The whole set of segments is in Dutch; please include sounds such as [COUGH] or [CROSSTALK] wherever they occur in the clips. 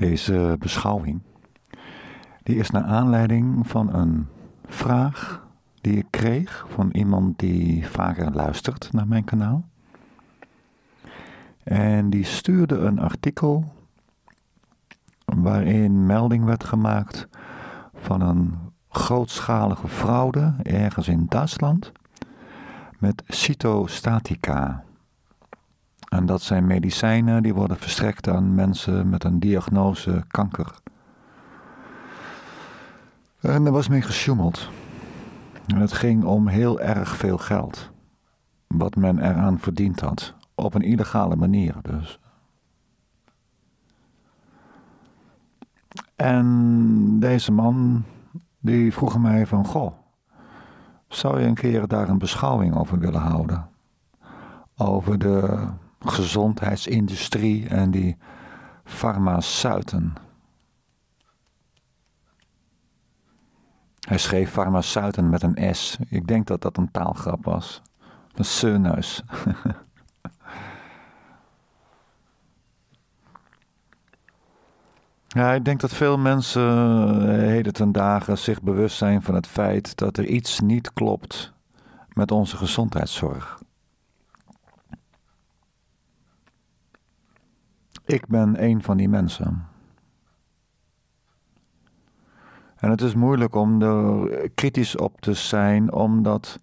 Deze beschouwing die is naar aanleiding van een vraag die ik kreeg van iemand die vaker luistert naar mijn kanaal. En die stuurde een artikel waarin melding werd gemaakt van een grootschalige fraude ergens in Duitsland met cytostatica. En dat zijn medicijnen die worden verstrekt aan mensen met een diagnose kanker. En er was mee gesjoemeld. En het ging om heel erg veel geld. Wat men eraan verdiend had. Op een illegale manier dus. En deze man, die vroeg mij van, goh, zou je een keer daar een beschouwing over willen houden? Over de gezondheidsindustrie en die farmaceuten. Hij schreef farmaceuten met een S. Ik denk dat dat een taalgrap was. Een surneus. [LAUGHS] ja, ik denk dat veel mensen eh, heden ten dagen zich bewust zijn van het feit dat er iets niet klopt met onze gezondheidszorg. Ik ben een van die mensen. En het is moeilijk om er kritisch op te zijn, omdat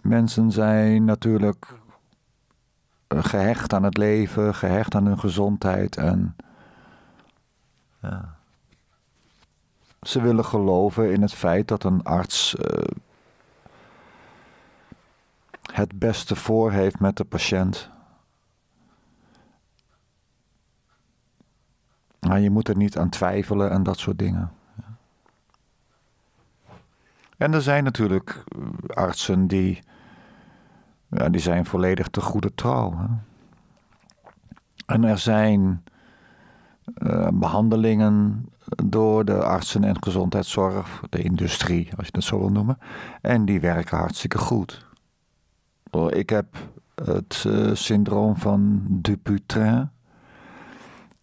mensen zijn natuurlijk gehecht aan het leven, gehecht aan hun gezondheid en ja. ze willen geloven in het feit dat een arts eh, het beste voor heeft met de patiënt. Maar je moet er niet aan twijfelen en dat soort dingen. En er zijn natuurlijk eh, artsen die, ja, die zijn volledig te goede trouw. Hè? En er zijn eh, behandelingen door de artsen en gezondheidszorg, de industrie, als je dat zo wil noemen. En die werken hartstikke goed. Oh, ik heb het eh, syndroom van Dupuytren.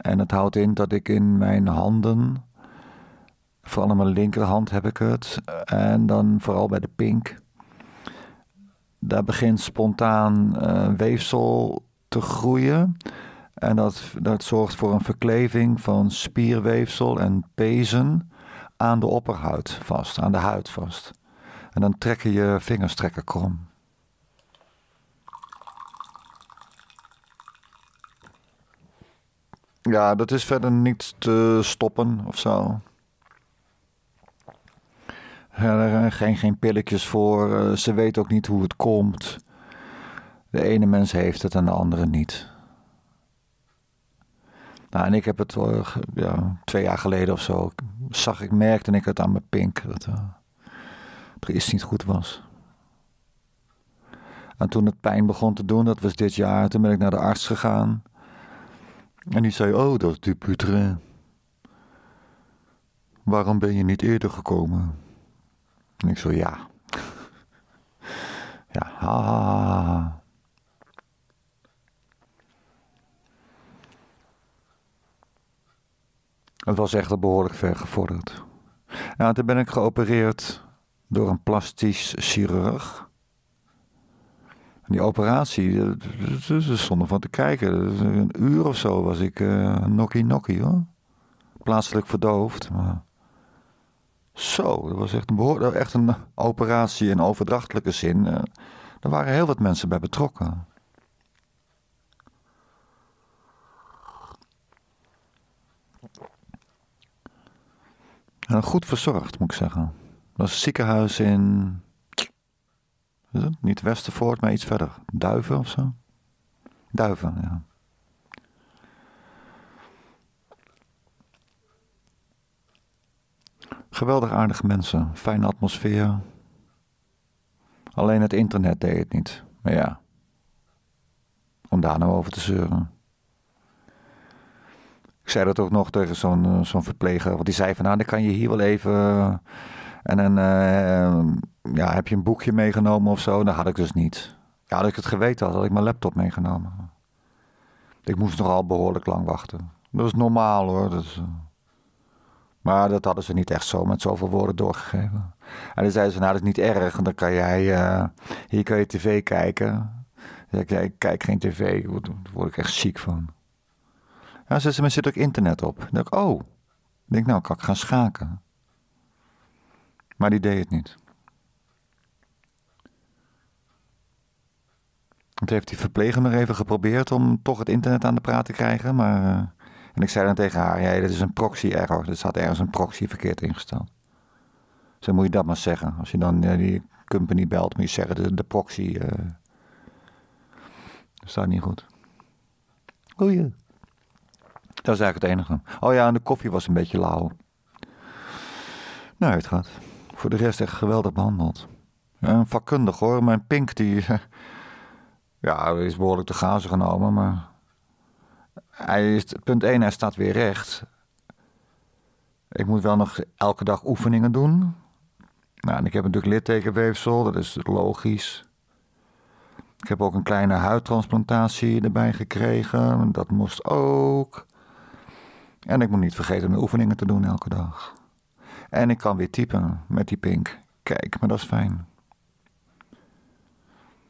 En het houdt in dat ik in mijn handen, vooral in mijn linkerhand heb ik het, en dan vooral bij de pink, daar begint spontaan eh, weefsel te groeien. En dat, dat zorgt voor een verkleving van spierweefsel en pezen aan de opperhuid vast, aan de huid vast. En dan trekken je vingers trekken krom. Ja, dat is verder niet te stoppen of zo. Er zijn geen, geen pilletjes voor. Eh, ze weet ook niet hoe het komt. De ene mens heeft het en de andere niet. Nou, en ik heb het eh, ja, twee jaar geleden of zo. Zag ik, merkte ik het aan mijn pink. Dat eh, er iets niet goed was. En toen het pijn begon te doen, dat was dit jaar, toen ben ik naar de arts gegaan. En die zei: Oh, dat is Dupuytren. Waarom ben je niet eerder gekomen? En ik zo: Ja. [LAUGHS] ja, ha, ha. Het was echt al behoorlijk ver gevorderd. Nou, toen ben ik geopereerd door een plastisch chirurg die operatie, eh, ze stonden van te kijken. Dus een uur of zo was ik uh, nokkie nokkie hoor. Plaatselijk verdoofd. Maar... Zo, dat was echt een, echt een operatie in overdrachtelijke zin. Uh, er waren heel wat mensen bij betrokken. En goed verzorgd, moet ik zeggen. Dat was een ziekenhuis in niet Westervoort, maar iets verder. Duiven of zo? Duiven, ja. Geweldig aardige mensen, fijne atmosfeer. Alleen het internet deed het niet. Maar ja, om daar nou over te zeuren. Ik zei dat ook nog tegen zo'n eh, zo'n verpleger, want die zei van nou, dan kan je hier wel even eh, en dan eh, ja, heb je een boekje meegenomen of zo. Dat had ik dus niet. Ja, had ik het geweten had, had ik mijn laptop meegenomen. Ik moest nogal behoorlijk lang wachten. Dat is normaal hoor. Dat dus, eh. Maar dat hadden ze niet echt zo met zoveel woorden doorgegeven. En dan zeiden ze, nou dat is niet erg, dan kan jij, eh, hier kan je tv kijken. Dan zei ik, kijk geen tv, daar word ik echt ziek van. Ja, ze zei, maar zit ook internet op. Dan ik, oh. Ik denk, nou kan ik gaan schaken. Maar die deed het niet. Want heeft die verpleger nog even geprobeerd om toch het internet aan de praat te krijgen. Maar, eh, en ik zei dan tegen haar, "Jij, dit is een proxy-error. Er staat ergens een proxy verkeerd ingesteld. Zo moet je dat maar zeggen. Als je dan eh, die company belt, moet je zeggen, de, de proxy uh, staat niet goed. Oei. Dat is eigenlijk het enige. Oh ja, en de koffie was een beetje lauw. Nou, het gaat voor de rest echt geweldig behandeld. vakkundig hoor. Mijn Pink die. [LAUGHS] Ja, is behoorlijk te gazen genomen, maar. Hij is, punt 1, hij staat weer recht. Ik moet wel nog elke dag oefeningen doen. Nou, en ik heb natuurlijk littekenweefsel, dat is logisch. Ik heb ook een kleine huidtransplantatie erbij gekregen. Dat moest ook. En ik moet niet vergeten mijn oefeningen te doen elke dag. En ik kan weer typen met die pink. Kijk, maar dat is fijn.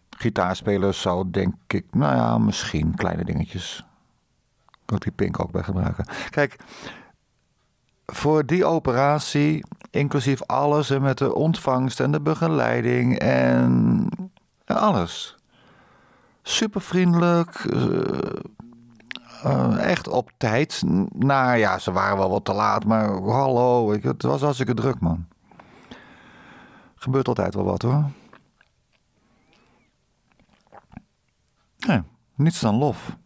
Gitaarspelers zou denk ik, nou ja, misschien kleine dingetjes. Kan die pink ook bij gebruiken. Kijk, voor die operatie, inclusief alles en met de ontvangst en de begeleiding en, alles. Super vriendelijk. Eh, eh, echt op tijd. Nou ja, ze waren wel wat te laat, maar hallo, ik, het was hartstikke druk, man. Gebeurt altijd wel wat, hoor. niets dan lof.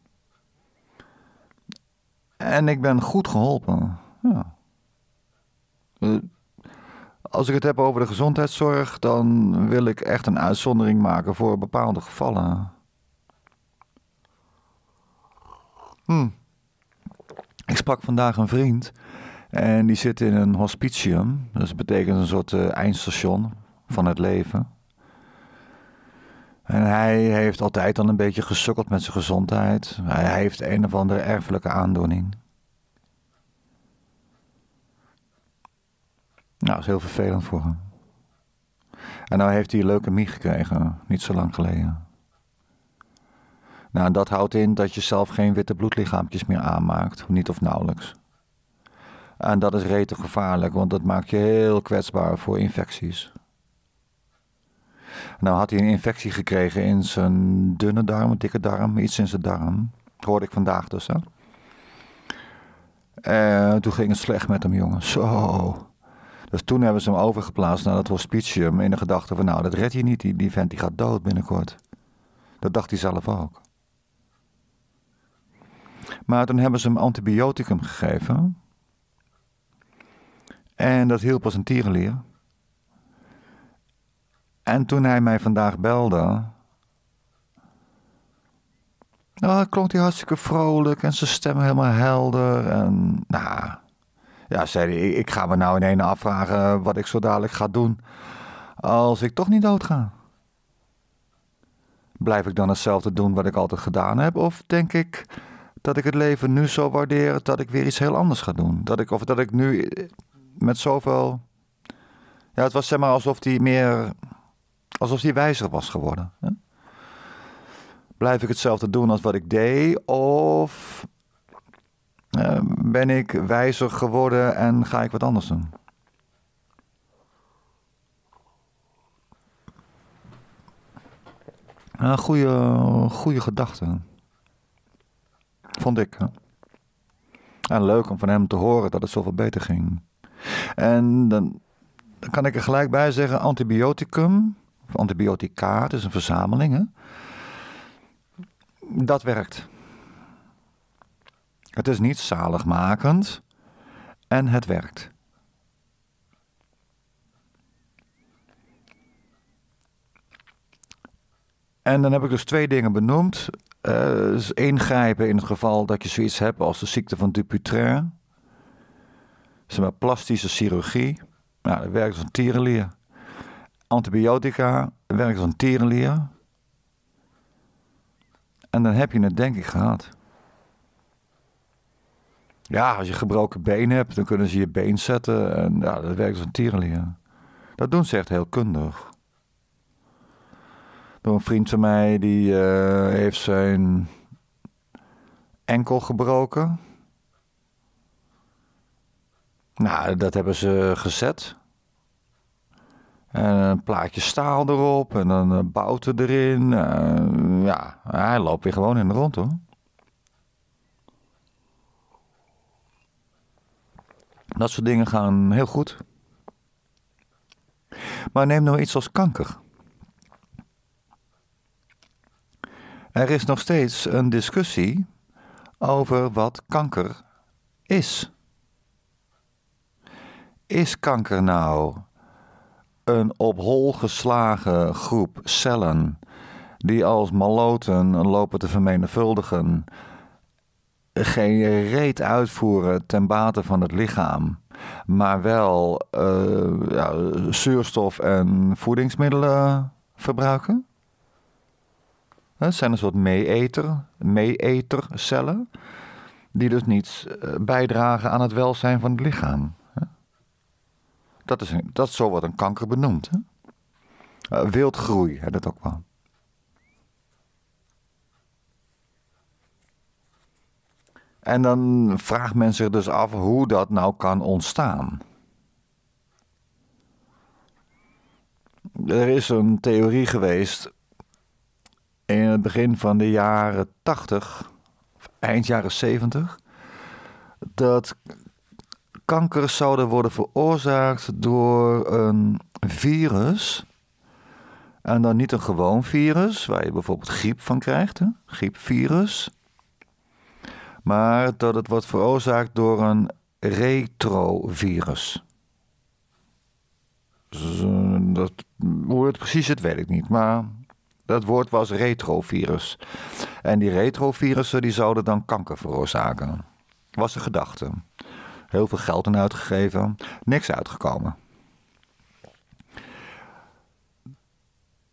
En ik ben goed geholpen. Ja. Eh, als ik het heb over de gezondheidszorg, dan wil ik echt een uitzondering maken voor bepaalde gevallen. Hmm. Ik sprak vandaag een vriend en die zit in een hospitium. Dus dat betekent een soort eh, eindstation van het leven. En hij heeft altijd al een beetje gesukkeld met zijn gezondheid. Hij heeft een of andere erfelijke aandoening. Nou, dat is heel vervelend voor hem. En nou heeft hij leukemie gekregen, niet zo lang geleden. Nou, dat houdt in dat je zelf geen witte bloedlichaampjes meer aanmaakt, niet of nauwelijks. En dat is rete gevaarlijk, want dat maakt je heel kwetsbaar voor infecties. Nou had hij een infectie gekregen in zijn dunne darm, dikke darm, iets in zijn darm. Dat hoorde ik vandaag dus. Hè? En eh, toen ging het slecht met hem, jongen. Zo. Dus toen hebben ze hem overgeplaatst naar dat hospitium in de gedachte van nou, dat red je niet, die, die vent die gaat dood binnenkort. Dat dacht hij zelf ook. Maar toen hebben ze hem antibioticum gegeven. En dat hielp als een tierenlier. En toen hij mij vandaag belde. Nou, klonk hij hartstikke vrolijk en zijn stem helemaal helder. En nou, ja, zei hij, ik ga me nou in een afvragen wat ik zo dadelijk ga doen als ik toch niet doodga. Blijf ik dan hetzelfde doen wat ik altijd gedaan heb? Of denk ik, dat ik het leven nu zo waardeer dat ik weer iets heel anders ga doen. Dat ik, of dat ik nu met zoveel. Ja, het was zeg maar alsof die meer. alsof hij wijzer was geworden. Hè? Blijf ik hetzelfde doen als wat ik deed? Of eh, ben ik wijzer geworden en ga ik wat anders doen? goede, goede gedachte. Vond ik. En leuk om van hem te horen dat het zoveel beter ging. En dan, dan kan ik er gelijk bij zeggen: antibioticum, of antibiotica, het is een verzameling. Hè? Dat werkt. Het is niet zaligmakend en het werkt. En dan heb ik dus twee dingen benoemd uh, ingrijpen in het geval dat je zoiets hebt als de ziekte van Dupuytren. Zeg maar plastische chirurgie. Nou, dat werkt als een tierenlier. Antibiotica werkt als een tierenlier. En dan heb je het denk ik gehad. Ja, als je gebroken been hebt, dan kunnen ze je been zetten. En ja, dat werkt als een tierenlier. Dat doen ze echt heel kundig een vriend van mij, die eh, heeft zijn enkel gebroken. Nou, dat hebben ze gezet. En een plaatje staal erop en dan eh, bouten erin. Eh, ja, hij loopt weer gewoon in de rond hoor. Dat soort dingen gaan heel goed. Maar neem nou iets als kanker. Er is nog steeds een discussie over wat kanker is. Is kanker nou een op hol geslagen groep cellen die als maloten lopen te vermenigvuldigen, geen reet uitvoeren ten bate van het lichaam, maar wel eh, ja, zuurstof en voedingsmiddelen verbruiken? Het zijn een soort meeeter, meeetercellen, die dus niets eh, bijdragen aan het welzijn van het lichaam. Dat is, een, dat, zo wat een kanker benoemd. Eh, wildgroei, dat ook wel. En dan vraagt men zich dus af hoe dat nou kan ontstaan. Er is een theorie geweest in het begin van de jaren 80, eind jaren 70, dat kanker zouden worden veroorzaakt door een virus. En dan niet een gewoon virus, waar je bijvoorbeeld griep van krijgt, hè? griepvirus. Maar dat het wordt veroorzaakt door een retrovirus. Dus, eh, dat, hoe het precies zit, weet ik niet. Maar dat woord was retrovirus. En die retrovirussen die zouden dan kanker veroorzaken. Was de gedachte. Heel veel geld aan uitgegeven, niks uitgekomen.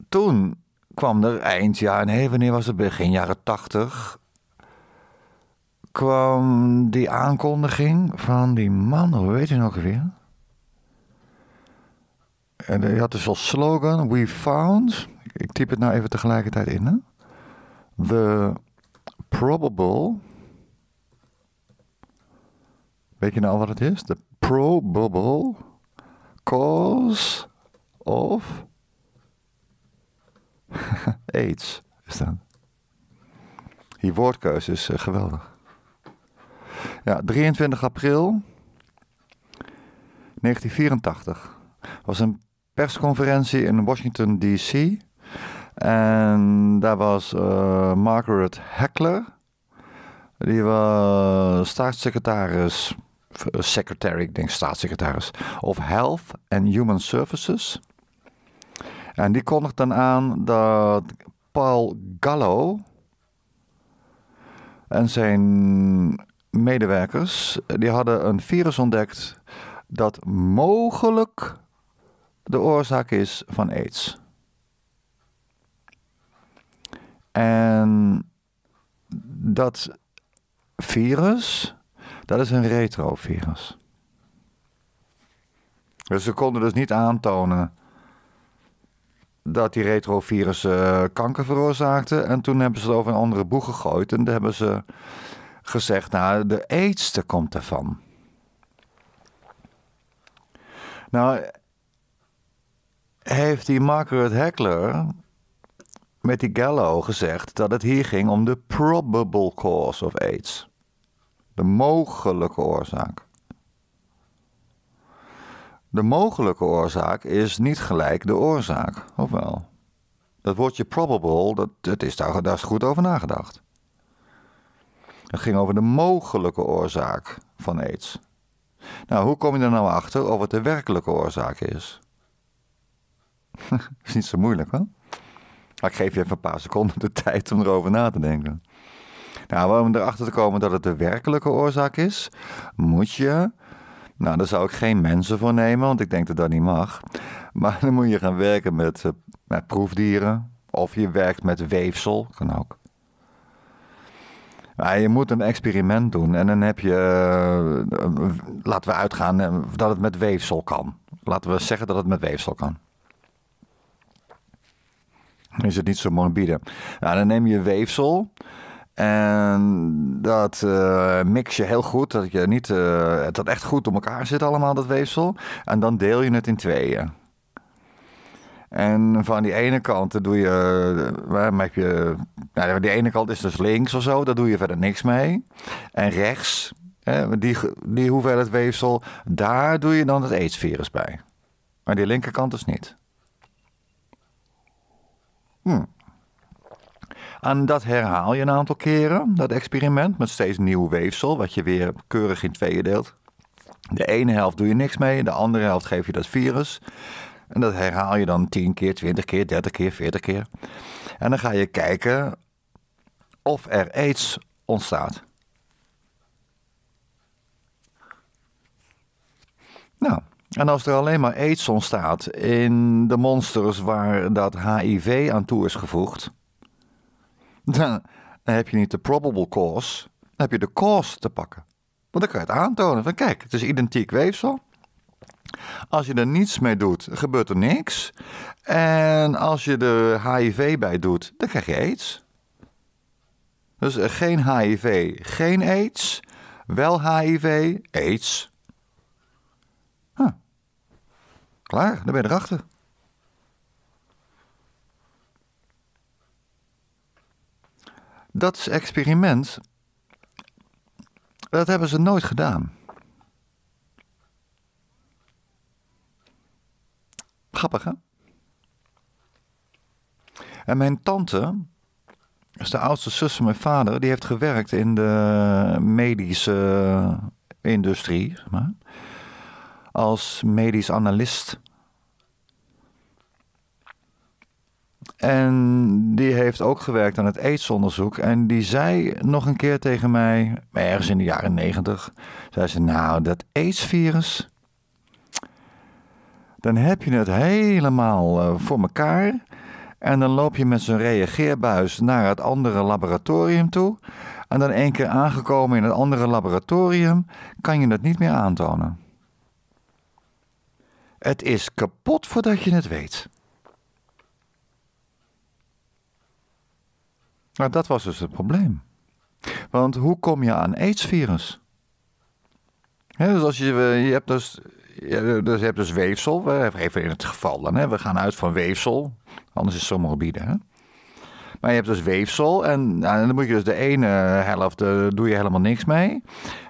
Toen kwam er eind jaar, nee, wanneer was het? Begin jaren tachtig. kwam die aankondiging van die man, hoe weet je nog weer? En die had dus als slogan: We found. Ik typ het nou even tegelijkertijd in. Hè? The probable. Weet je nou wat het is? The probable cause of [LAUGHS] AIDS is dat. Die woordkeuze is eh, geweldig. Ja, 23 april 1984 was een persconferentie in Washington, D.C. En daar was eh, Margaret Heckler. Die was staatssecretaris, eh, secretary, ik denk staatssecretaris, of Health and Human Services. En die kondigde dan aan dat Paul Gallo en zijn medewerkers, die hadden een virus ontdekt dat mogelijk de oorzaak is van aids. En dat virus, dat is een retrovirus. Dus ze konden dus niet aantonen dat die retrovirussen eh, kanker veroorzaakten. En toen hebben ze het over een andere boeg gegooid. En toen hebben ze gezegd, nou, de aids komt ervan. Nou, heeft die Margaret Heckler met die Gallo gezegd dat het hier ging om de probable cause of AIDS. De mogelijke oorzaak. De mogelijke oorzaak is niet gelijk de oorzaak, of wel? Dat woordje probable, dat, dat is daar, daar is goed over nagedacht. Het ging over de mogelijke oorzaak van aids. Nou, hoe kom je er nou achter of het de werkelijke oorzaak is? [LAUGHS] is niet zo moeilijk, hoor. Maar ik geef je even een paar seconden de tijd om erover na te denken. Nou, om erachter te komen dat het de werkelijke oorzaak is, moet je. Nou, daar zou ik geen mensen voor nemen, want ik denk dat dat niet mag. Maar dan moet je gaan werken met, eh, met proefdieren. Of je werkt met weefsel, kan ook. Maar je moet een experiment doen en dan heb je. Eh, laten we uitgaan eh, dat het met weefsel kan. Laten we zeggen dat het met weefsel kan is het niet zo morbide. Nou, dan neem je weefsel. En dat eh, mix je heel goed, dat je niet, eh, dat echt goed op elkaar zit allemaal, dat weefsel. En dan deel je het in tweeën. En van die ene kant doe je, eh, waarom heb je, nou, die ene kant is dus links of zo, daar doe je verder niks mee. En rechts, hè, die, die hoeveelheid weefsel, daar doe je dan het aidsvirus bij. Maar die linkerkant dus niet. Hm. En dat herhaal je een aantal keren, dat experiment, met steeds nieuw weefsel, wat je weer keurig in tweeën deelt. De ene helft doe je niks mee, de andere helft geef je dat virus. En dat herhaal je dan 10 keer, 20 keer, 30 keer, 40 keer. En dan ga je kijken of er aids ontstaat. Nou, en als er alleen maar aids ontstaat in de monsters waar dat HIV aan toe is gevoegd, [LAUGHS] dan heb je niet de probable cause, dan heb je de cause te pakken. Want dan kan je het aantonen van kijk, het is identiek weefsel. Als je er niets mee doet, gebeurt er niks. En als je er HIV bij doet, dan krijg je aids. Dus geen HIV, geen aids. Wel HIV, aids. Klaar, dan ben je erachter. Dat experiment, dat hebben ze nooit gedaan. Grappig, hè? En mijn tante, is de oudste zus van mijn vader, die heeft gewerkt in de medische industrie. Zeg maar als medisch analist. En die heeft ook gewerkt aan het aidsonderzoek. En die zei nog een keer tegen mij, ergens in de jaren negentig, zei ze, nou, dat aidsvirus, dan heb je het helemaal eh, voor elkaar. En dan loop je met zo'n reageerbuis naar het andere laboratorium toe. En dan één keer aangekomen in het andere laboratorium, kan je dat niet meer aantonen. Het is kapot voordat je het weet. Nou, dat was dus het probleem. Want hoe kom je aan aidsvirus? dus als je, eh, je hebt dus, dus je hebt dus weefsel. Even in het geval dan. We gaan uit van weefsel. Anders is het sommige gebieden. Maar je hebt dus weefsel. Nou, en, dan moet je dus de ene helft. Eh, doe je helemaal niks mee.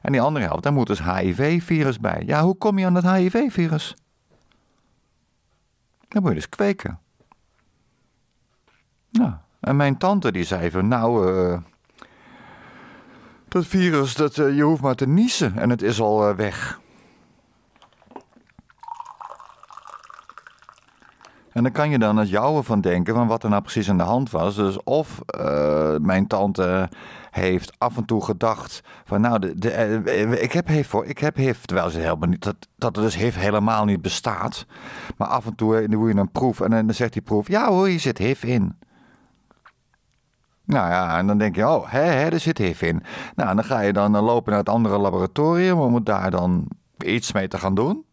En die andere helft. Daar moet dus HIV-virus bij. Ja, hoe kom je aan dat HIV-virus? Dan moet je dus kweken. Nou, en mijn tante die zei van nou, eh, dat virus, dat, eh, je hoeft maar te niezen en het is al eh, weg. En dan kan je dan het jouwe van denken van wat er nou precies aan de hand was. Dus of eh, mijn tante heeft af en toe gedacht van nou, de, de, eh, ik heb HIV voor, ik heb hef Terwijl ze helemaal niet, dat, dat er dus hef helemaal niet bestaat. Maar af en toe eh, doe je een proef en dan zegt die proef, ja hoor, je zit hef in. Nou ja, en dan denk je, oh, hè, hè, er zit hef in. Nou, dan ga je dan lopen naar het andere laboratorium om daar dan iets mee te gaan doen.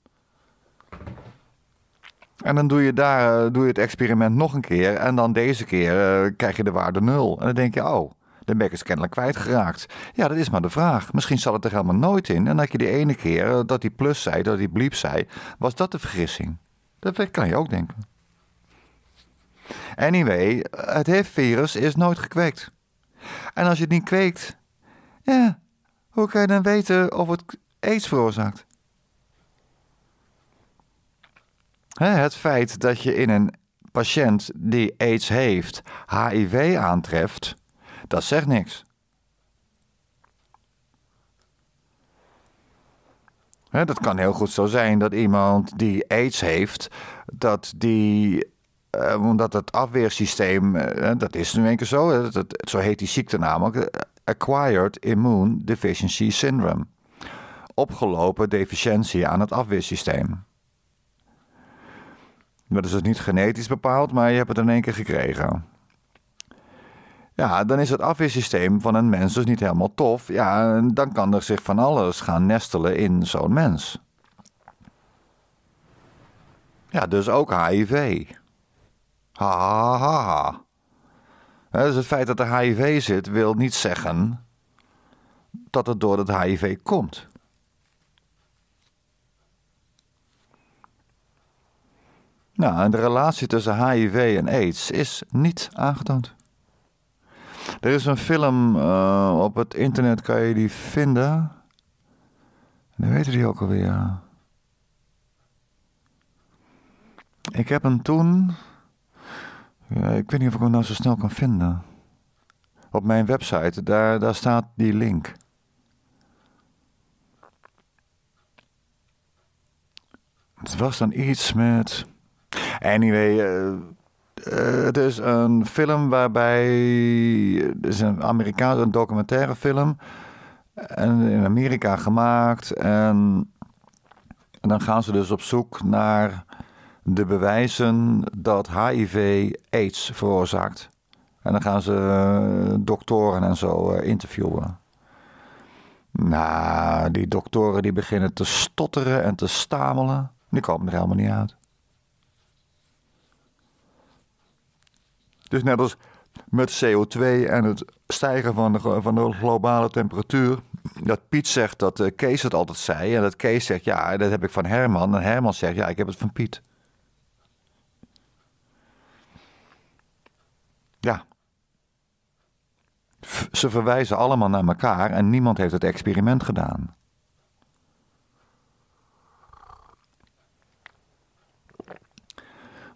En dan doe je, daar, eh, doe je het experiment nog een keer. En dan deze keer eh, krijg je de waarde nul. En dan denk je, oh, de bek is kennelijk kwijtgeraakt. Ja, dat is maar de vraag. Misschien zat het er helemaal nooit in. En dat je die ene keer eh, dat die plus zei, dat die bliep zei, was dat de vergissing. Dat kan je ook denken. Anyway, het HIV-virus is nooit gekweekt. En als je het niet kweekt, ja, hoe kan je dan weten of het aids veroorzaakt? Het feit dat je in een patiënt die aids heeft, HIV aantreft, dat zegt niks. dat kan heel goed zo zijn dat iemand die aids heeft, dat die eh, omdat het afweersysteem, eh, dat is nu een keer zo, dat, zo heet die ziekte namelijk, eh, Acquired Immune Deficiency Syndrome. Opgelopen deficiëntie aan het afweersysteem. Dat is dus niet genetisch bepaald, maar je hebt het in één keer gekregen. Ja, dan is het afweersysteem van een mens dus niet helemaal tof. Ja, dan kan er zich van alles gaan nestelen in zo'n mens. Ja, dus ook HIV. Ha, ha, ha, Dus het feit dat er HIV zit, wil niet zeggen dat het door het HIV komt. Nou, en de relatie tussen HIV en AIDS is niet aangetoond. Er is een film eh, op het internet, kan je die vinden? Dan weten die ook alweer. Ik heb hem toen. Ja, ik weet niet of ik hem nou zo snel kan vinden. Op mijn website, daar, daar staat die link. Het was dan iets met. Anyway, eh, eh, het is een film waarbij. Het is een Amerikaanse documentaire film. En in Amerika gemaakt. En, dan gaan ze dus op zoek naar de bewijzen dat HIV AIDS veroorzaakt. En dan gaan ze eh, doktoren en zo interviewen. Nou, die doktoren die beginnen te stotteren en te stamelen. Die komen er helemaal niet uit. Dus net als met CO2 en het stijgen van de, van de globale temperatuur. Dat Piet zegt dat eh, Kees het altijd zei. En dat Kees zegt, ja, dat heb ik van Herman. En Herman zegt, ja, ik heb het van Piet. Ja. Ze verwijzen allemaal naar elkaar en niemand heeft het experiment gedaan.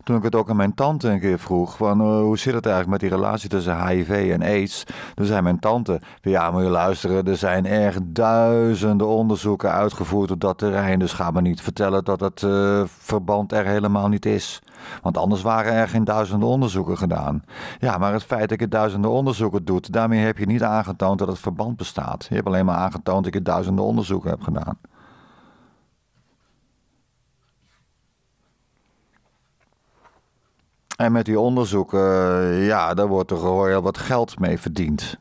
toen ik het ook aan mijn tante een keer vroeg, van eh, hoe zit het eigenlijk met die relatie tussen HIV en AIDS? Toen zei mijn tante, ja moet je luisteren, er zijn erg duizenden onderzoeken uitgevoerd op dat terrein, dus ga me niet vertellen dat het uh, verband er helemaal niet is. Want anders waren er geen duizenden onderzoeken gedaan. Ja, maar het feit dat je duizenden onderzoeken doet, daarmee heb je niet aangetoond dat het verband bestaat. Je hebt alleen maar aangetoond dat je duizenden onderzoeken heb gedaan. En met die onderzoeken, eh, ja, daar wordt er gewoon heel wat geld mee verdiend.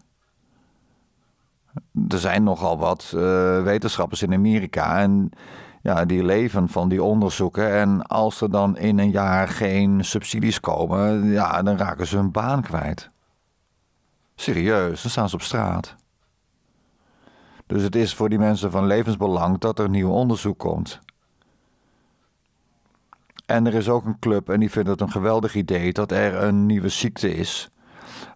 Er zijn nogal wat eh, wetenschappers in Amerika en ja, die leven van die onderzoeken. En als er dan in een jaar geen subsidies komen, ja, dan raken ze hun baan kwijt. Serieus, dan staan ze op straat. Dus het is voor die mensen van levensbelang dat er nieuw onderzoek komt. En er is ook een club, en die vindt het een geweldig idee, dat er een nieuwe ziekte is.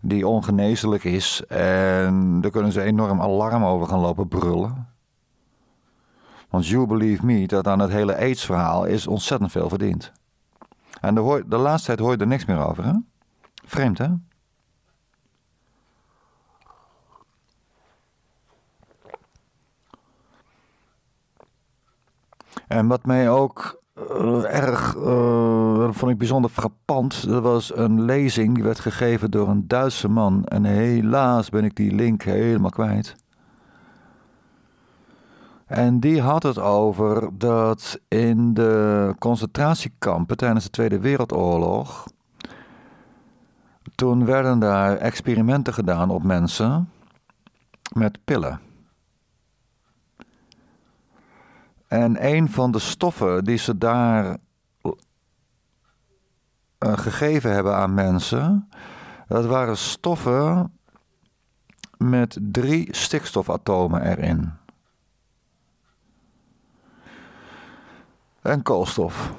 Die ongeneeslijk is. En daar kunnen ze enorm alarm over gaan lopen brullen. Want you believe me, dat aan het hele AIDS-verhaal is ontzettend veel verdiend. En de, de laatste tijd hoor je er niks meer over, hè? Vreemd, hè? En wat mij ook erg, uh, vond ik bijzonder frappant. Er was een lezing die werd gegeven door een Duitse man. En helaas ben ik die link helemaal kwijt. En die had het over dat in de concentratiekampen tijdens de Tweede Wereldoorlog. Toen werden daar experimenten gedaan op mensen met pillen. En een van de stoffen die ze daar eh, gegeven hebben aan mensen, dat waren stoffen met drie stikstofatomen erin. En koolstof.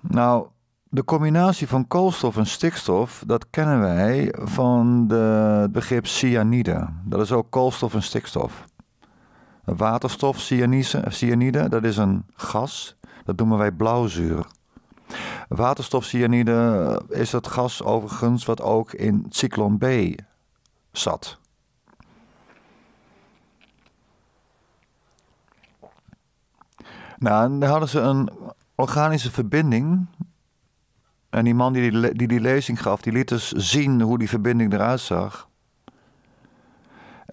Nou, de combinatie van koolstof en stikstof, dat kennen wij van de, het begrip cyanide. Dat is ook koolstof en stikstof. Waterstofcyanide, cyanide, dat is een gas. Dat noemen wij blauwzuur. Waterstofcyanide is het gas overigens wat ook in cyclon B zat. Nou, en daar hadden ze een organische verbinding. En die man die die, die, die lezing gaf, die liet dus zien hoe die verbinding eruit zag.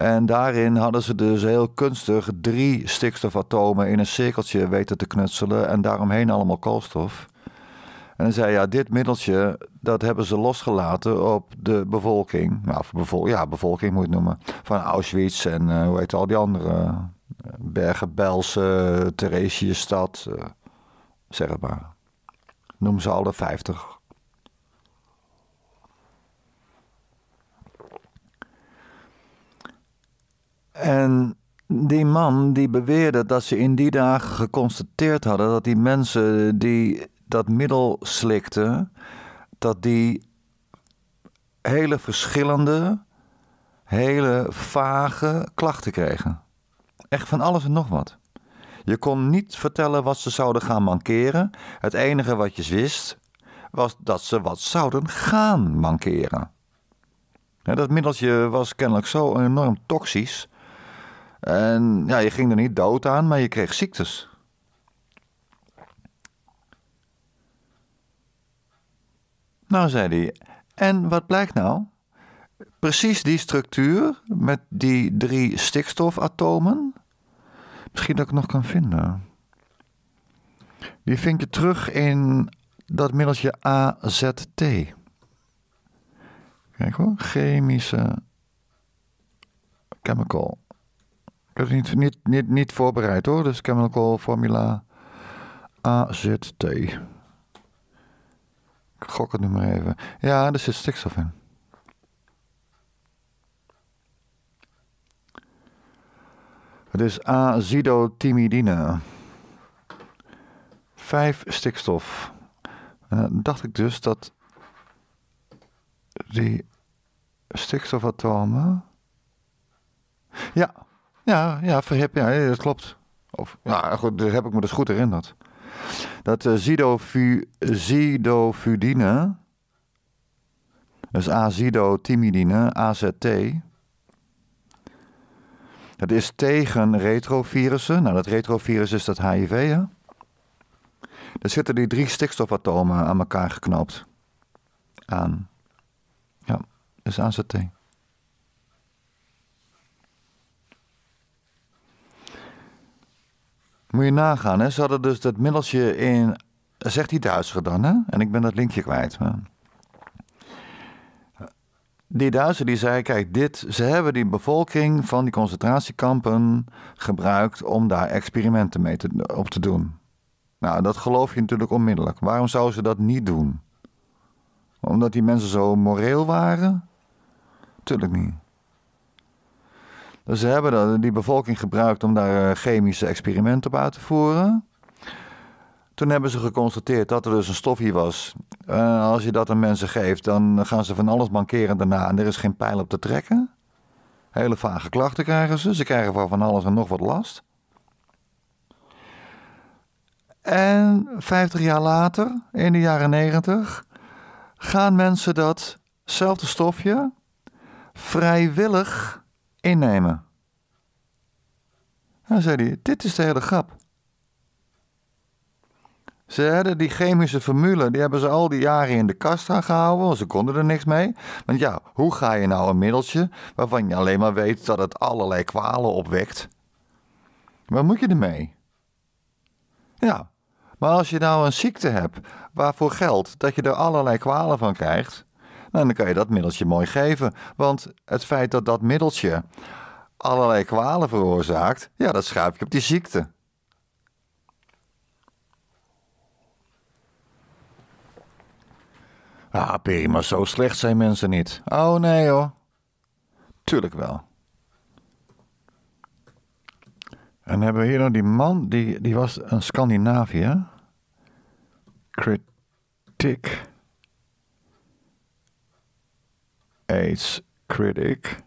En daarin hadden ze dus heel kunstig drie stikstofatomen in een cirkeltje weten te knutselen en daaromheen allemaal koolstof. En dan zei, ja, dit middeltje, dat hebben ze losgelaten op de bevolking. Nou, ja, bevolking moet je het noemen. Van Auschwitz en eh, hoe heet al die andere. Eh, bergen, Belsen, Theresienstad. Uh, zeg het maar. Noem ze alle 50 En die man die beweerde dat ze in die dagen geconstateerd hadden dat die mensen die dat middel slikten, dat die hele verschillende, hele vage klachten kregen. Echt van alles en nog wat. Je kon niet vertellen wat ze zouden gaan mankeren. Het enige wat je wist was dat ze wat zouden gaan mankeren. Dat middeltje was kennelijk zo enorm toxisch en ja, je ging er niet dood aan, maar je kreeg ziektes. Nou, zei hij, en wat blijkt nou? Precies die structuur met die drie stikstofatomen. Misschien dat ik het nog kan vinden. Die vind je terug in dat middeltje AZT. Kijk hoor, chemische chemical ik heb het niet, niet, niet, niet voorbereid hoor, dus Chemical Formula AZT. Ik gok het nu maar even. Ja, er zit stikstof in. Het is azidotimidine. Vijf stikstof. dan dacht ik dus dat die stikstofatomen. Ja, ja, ja, verhip, ja dat klopt. Of, ja, goed, dus heb ik me dus goed herinnerd. Dat uh, eh, zidofu, zidofudine, dus azidotimidine, AZT, dat is tegen retrovirussen. Nou, dat retrovirus is dat HIV, hè? Daar zitten die drie stikstofatomen aan elkaar geknoopt. Aan. Ja, dus AZT. Moet je nagaan, hè? ze hadden dus dat middeltje in. Zegt die Duitser dan hè? En ik ben dat linkje kwijt. Die Duitser die zei: kijk, dit, ze hebben die bevolking van die concentratiekampen gebruikt om daar experimenten mee te, op te doen. Nou, dat geloof je natuurlijk onmiddellijk. Waarom zouden ze dat niet doen? Omdat die mensen zo moreel waren? Tuurlijk niet. Dus ze hebben die bevolking gebruikt om daar eh, chemische experimenten op uit te voeren. Toen hebben ze geconstateerd dat er dus een stofje was. Eh, als je dat aan mensen geeft, dan gaan ze van alles bankeren daarna en er is geen pijl op te trekken. Hele vage klachten krijgen ze. Ze krijgen van van alles en nog wat last. En 50 jaar later, in de jaren 90, gaan mensen datzelfde stofje vrijwillig innemen. Dan zei hij, dit is de hele grap. Ze hadden die chemische formule, die hebben ze al die jaren in de kast aangehouden, want ze konden er niks mee. Want ja, hoe ga je nou een middeltje waarvan je alleen maar weet dat het allerlei kwalen opwekt? Waar moet je ermee? Ja, maar als je nou een ziekte hebt waarvoor geldt dat je er allerlei kwalen van krijgt, en dan kan je dat middeltje mooi geven. Want het feit dat dat middeltje allerlei kwalen veroorzaakt, ja, dat schuif je op die ziekte. Ah, prima, maar zo slecht zijn mensen niet. Oh nee hoor. Tuurlijk wel. En hebben we hier nog die man, die, die was een Scandinavië. Critic. AIDS Critic.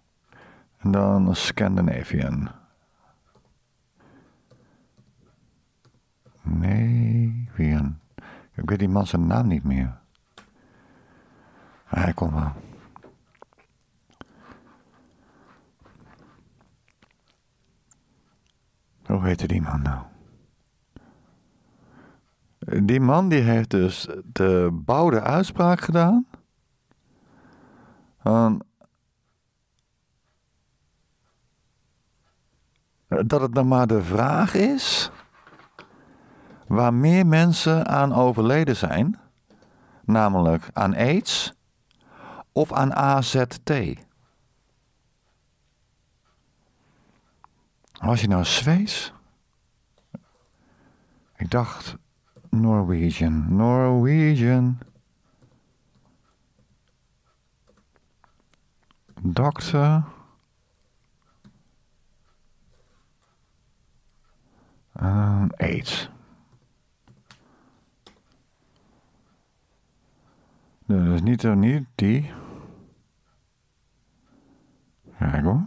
En dan Scandinavian. Nee, Ik weet die man zijn naam niet meer. Ah, hij komt wel. Hoe heette die man nou? Die man die heeft dus de bouwde uitspraak gedaan. Ehm, dat het dan maar de vraag is waar meer mensen aan overleden zijn, namelijk aan aids of aan AZT. Was je nou Zweeds? Ik dacht Norwegian, Norwegian. Dokter. Uh, AIDS. Nee, dat is niet, eh, niet die. Kijk hoor.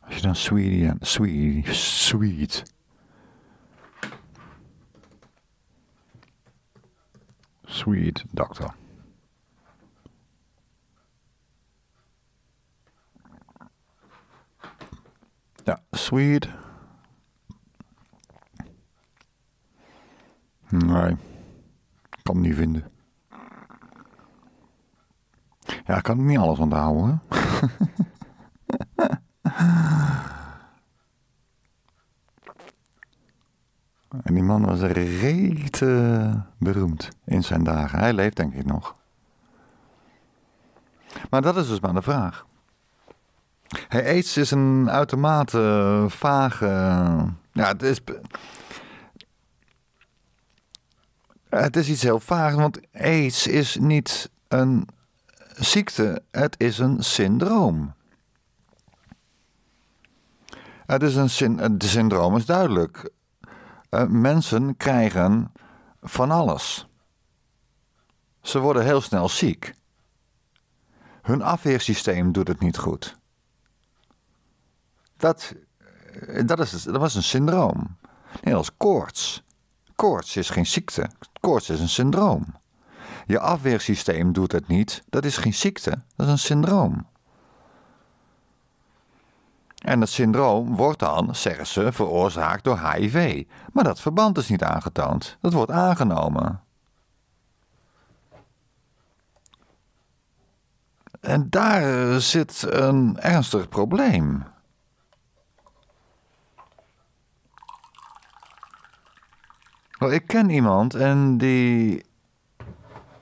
Als je dan Sweden en eh, sweet sweet, Swede dokter. Ja, sweet. Nee, kan niet vinden. Ja, ik kan niet alles onthouden. [LAUGHS] en die man was reet beroemd in zijn dagen. Hij leeft denk ik nog. Maar dat is dus maar de vraag. Hey, AIDS is een uitermate eh, vage. Eh, ja, het is. Het is iets heel vaag, want AIDS is niet een ziekte, het is een syndroom. Het, is een syn, het syndroom is duidelijk. Eh, mensen krijgen van alles. Ze worden heel snel ziek. Hun afweersysteem doet het niet goed dat, eh, dat, is, dat was een syndroom. dat als koorts. Koorts is geen ziekte. Koorts is een syndroom. Je afweersysteem doet het niet. Dat is geen ziekte. Dat is een syndroom. En dat syndroom wordt dan, zeggen ze, veroorzaakt door HIV. Maar dat verband is niet aangetoond. Dat wordt aangenomen. En daar zit een ernstig probleem. Wel, ik ken iemand en die,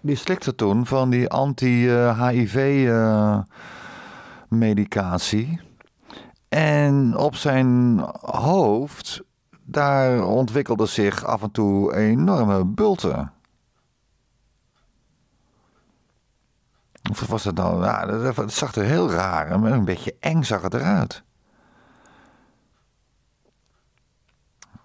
die slikte toen van die anti-HIV-medicatie. Eh, en op zijn hoofd, daar ontwikkelden zich af en toe enorme bulten. Of was dat nou? Ja, nou, dat zag er heel raar en een beetje eng zag het eruit.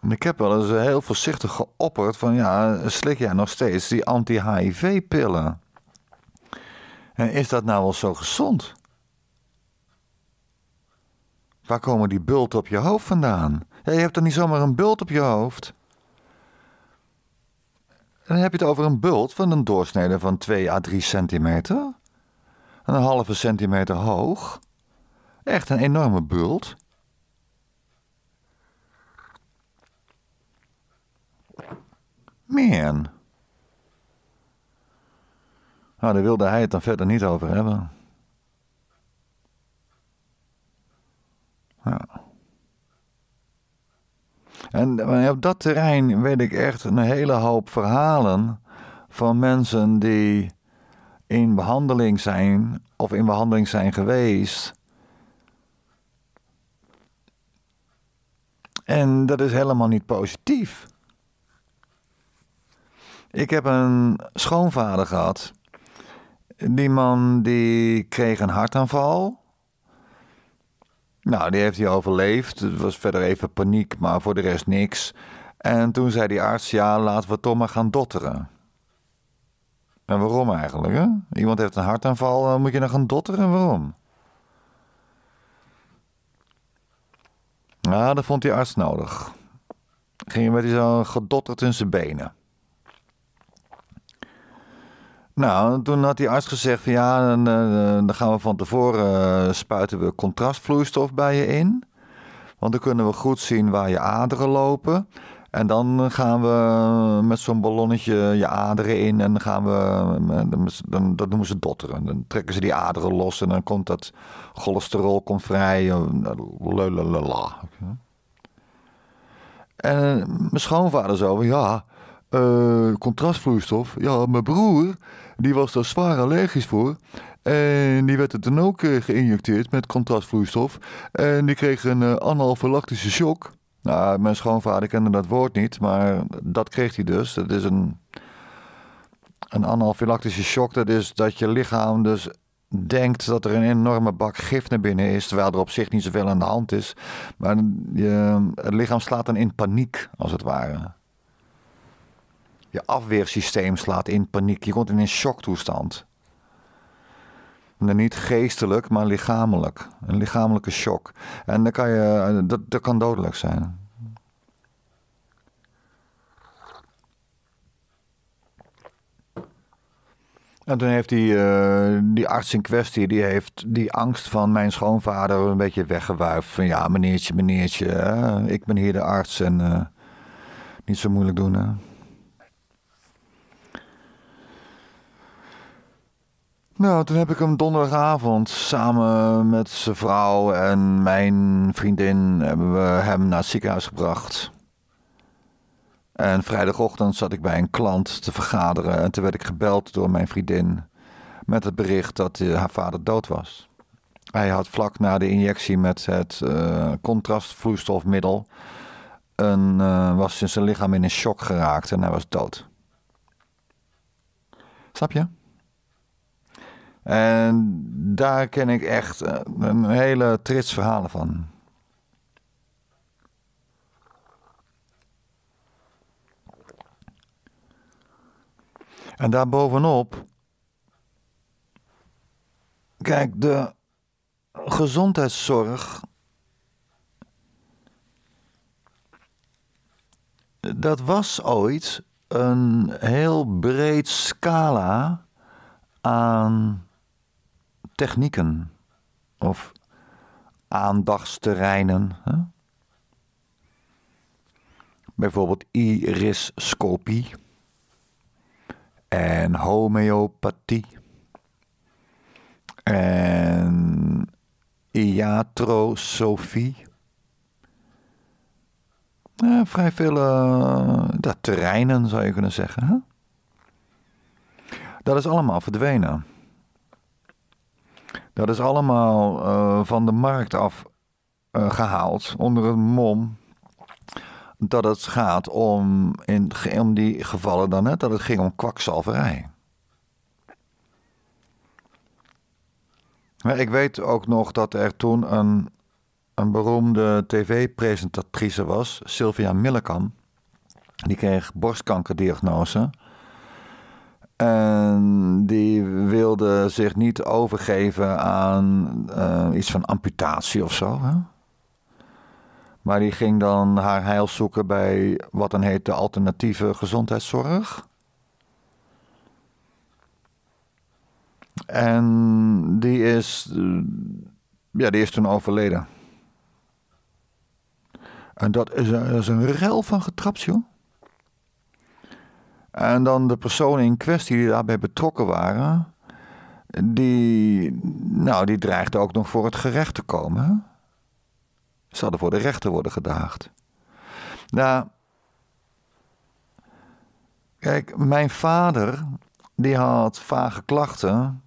Ik heb wel eens eh, heel voorzichtig geopperd van ja, slik jij nog steeds die anti-HIV-pillen? En is dat nou wel zo gezond? Waar komen die bulten op je hoofd vandaan? je hebt er niet zomaar een bult op je hoofd? dan heb je het over een bult van een doorsnede van 2 à 3 centimeter. Een halve centimeter hoog. Echt een enorme bult. Man. Nou, daar wilde hij het dan verder niet over hebben. Ja. En op dat terrein weet ik echt een hele hoop verhalen van mensen die in behandeling zijn of in behandeling zijn geweest. En dat is helemaal niet positief. Ik heb een schoonvader gehad. Die man die kreeg een hartaanval. Nou, die heeft hij overleefd. Het was verder even paniek, maar voor de rest niks. En toen zei die arts, ja, laten we toch maar gaan dotteren. En waarom eigenlijk? Hè? Iemand heeft een hartaanval, moet je dan gaan dotteren? Waarom? Nou, dat vond die arts nodig. Ging met met zo gedotterd in zijn benen. Nou, toen had die arts gezegd van ja, dan, eh, eh, dan gaan we van tevoren eh, spuiten we contrastvloeistof bij je in. Want dan kunnen we goed zien waar je aderen lopen. En dan gaan we met zo'n ballonnetje je aderen in en dan gaan we, dan, dat noemen ze dotteren. Dan trekken ze die aderen los en dan komt dat cholesterol komt vrij. Lalalala. En mijn schoonvader zo, ja, eh, contrastvloeistof. Ja, mijn broer, die was daar zwaar allergisch voor. En die werd het dan ook eh, geïnjecteerd met contrastvloeistof. En die kreeg een uh, eh, analfylactische shock. Nou, mijn schoonvader kende dat woord niet, maar dat kreeg hij dus. Dat is een, een analfylactische shock. Dat is dat je lichaam dus denkt dat er een enorme bak gif naar binnen is, terwijl er op zich niet zoveel aan de hand is. Maar je, ehm, het lichaam slaat dan in paniek, als het ware. Je afweersysteem slaat in paniek. Je komt in een shocktoestand. En nou, dan niet geestelijk, maar lichamelijk. Een lichamelijke shock. En dan kan je, dat, dat kan dodelijk zijn. En toen heeft die, eh, die arts in kwestie, die heeft die angst van mijn schoonvader een beetje weggewuifd. Van ja, meneertje, meneertje, ik ben hier de arts en eh, niet zo moeilijk doen. Hè? Nou, toen heb ik hem donderdagavond samen met zijn vrouw en mijn vriendin hebben we hem naar het ziekenhuis gebracht. En vrijdagochtend zat ik bij een klant te vergaderen en toen werd ik gebeld door mijn vriendin met het bericht dat haar vader dood was. Hij had vlak na de injectie met het eh, contrastvloeistofmiddel een, eh, was zijn lichaam in een shock geraakt en hij was dood. Snap je? En daar ken ik echt eh, een hele trits verhalen van. En daarbovenop, kijk, de gezondheidszorg, dat was ooit een heel breed scala aan technieken of aandachtsterreinen. Hè? Bijvoorbeeld iriscopie. en homeopathie en iatrosofie. vrij veel dat eh, terreinen zou je kunnen zeggen. Hè? Dat is allemaal verdwenen. Dat is allemaal eh, van de markt af eh, gehaald onder het mom dat het gaat om, in, om die gevallen dan, hè, dat het ging om kwakzalverij. Maar ik weet ook nog dat er toen een, een beroemde tv-presentatrice was, Sylvia Millekamp. Die kreeg borstkankerdiagnose. En die wilde zich niet overgeven aan eh, iets van amputatie of zo. Hè? Maar die ging dan haar heil zoeken bij wat dan heet de alternatieve gezondheidszorg. En die is, eh, ja, die is toen overleden. En dat is, eh, is een rel van getrapt, joh. En dan de personen in kwestie die daarbij betrokken waren, die, nou, die dreigden ook nog voor het gerecht te komen. Ze hadden voor de rechter worden gedaagd. Nou, kijk, mijn vader, die had vage klachten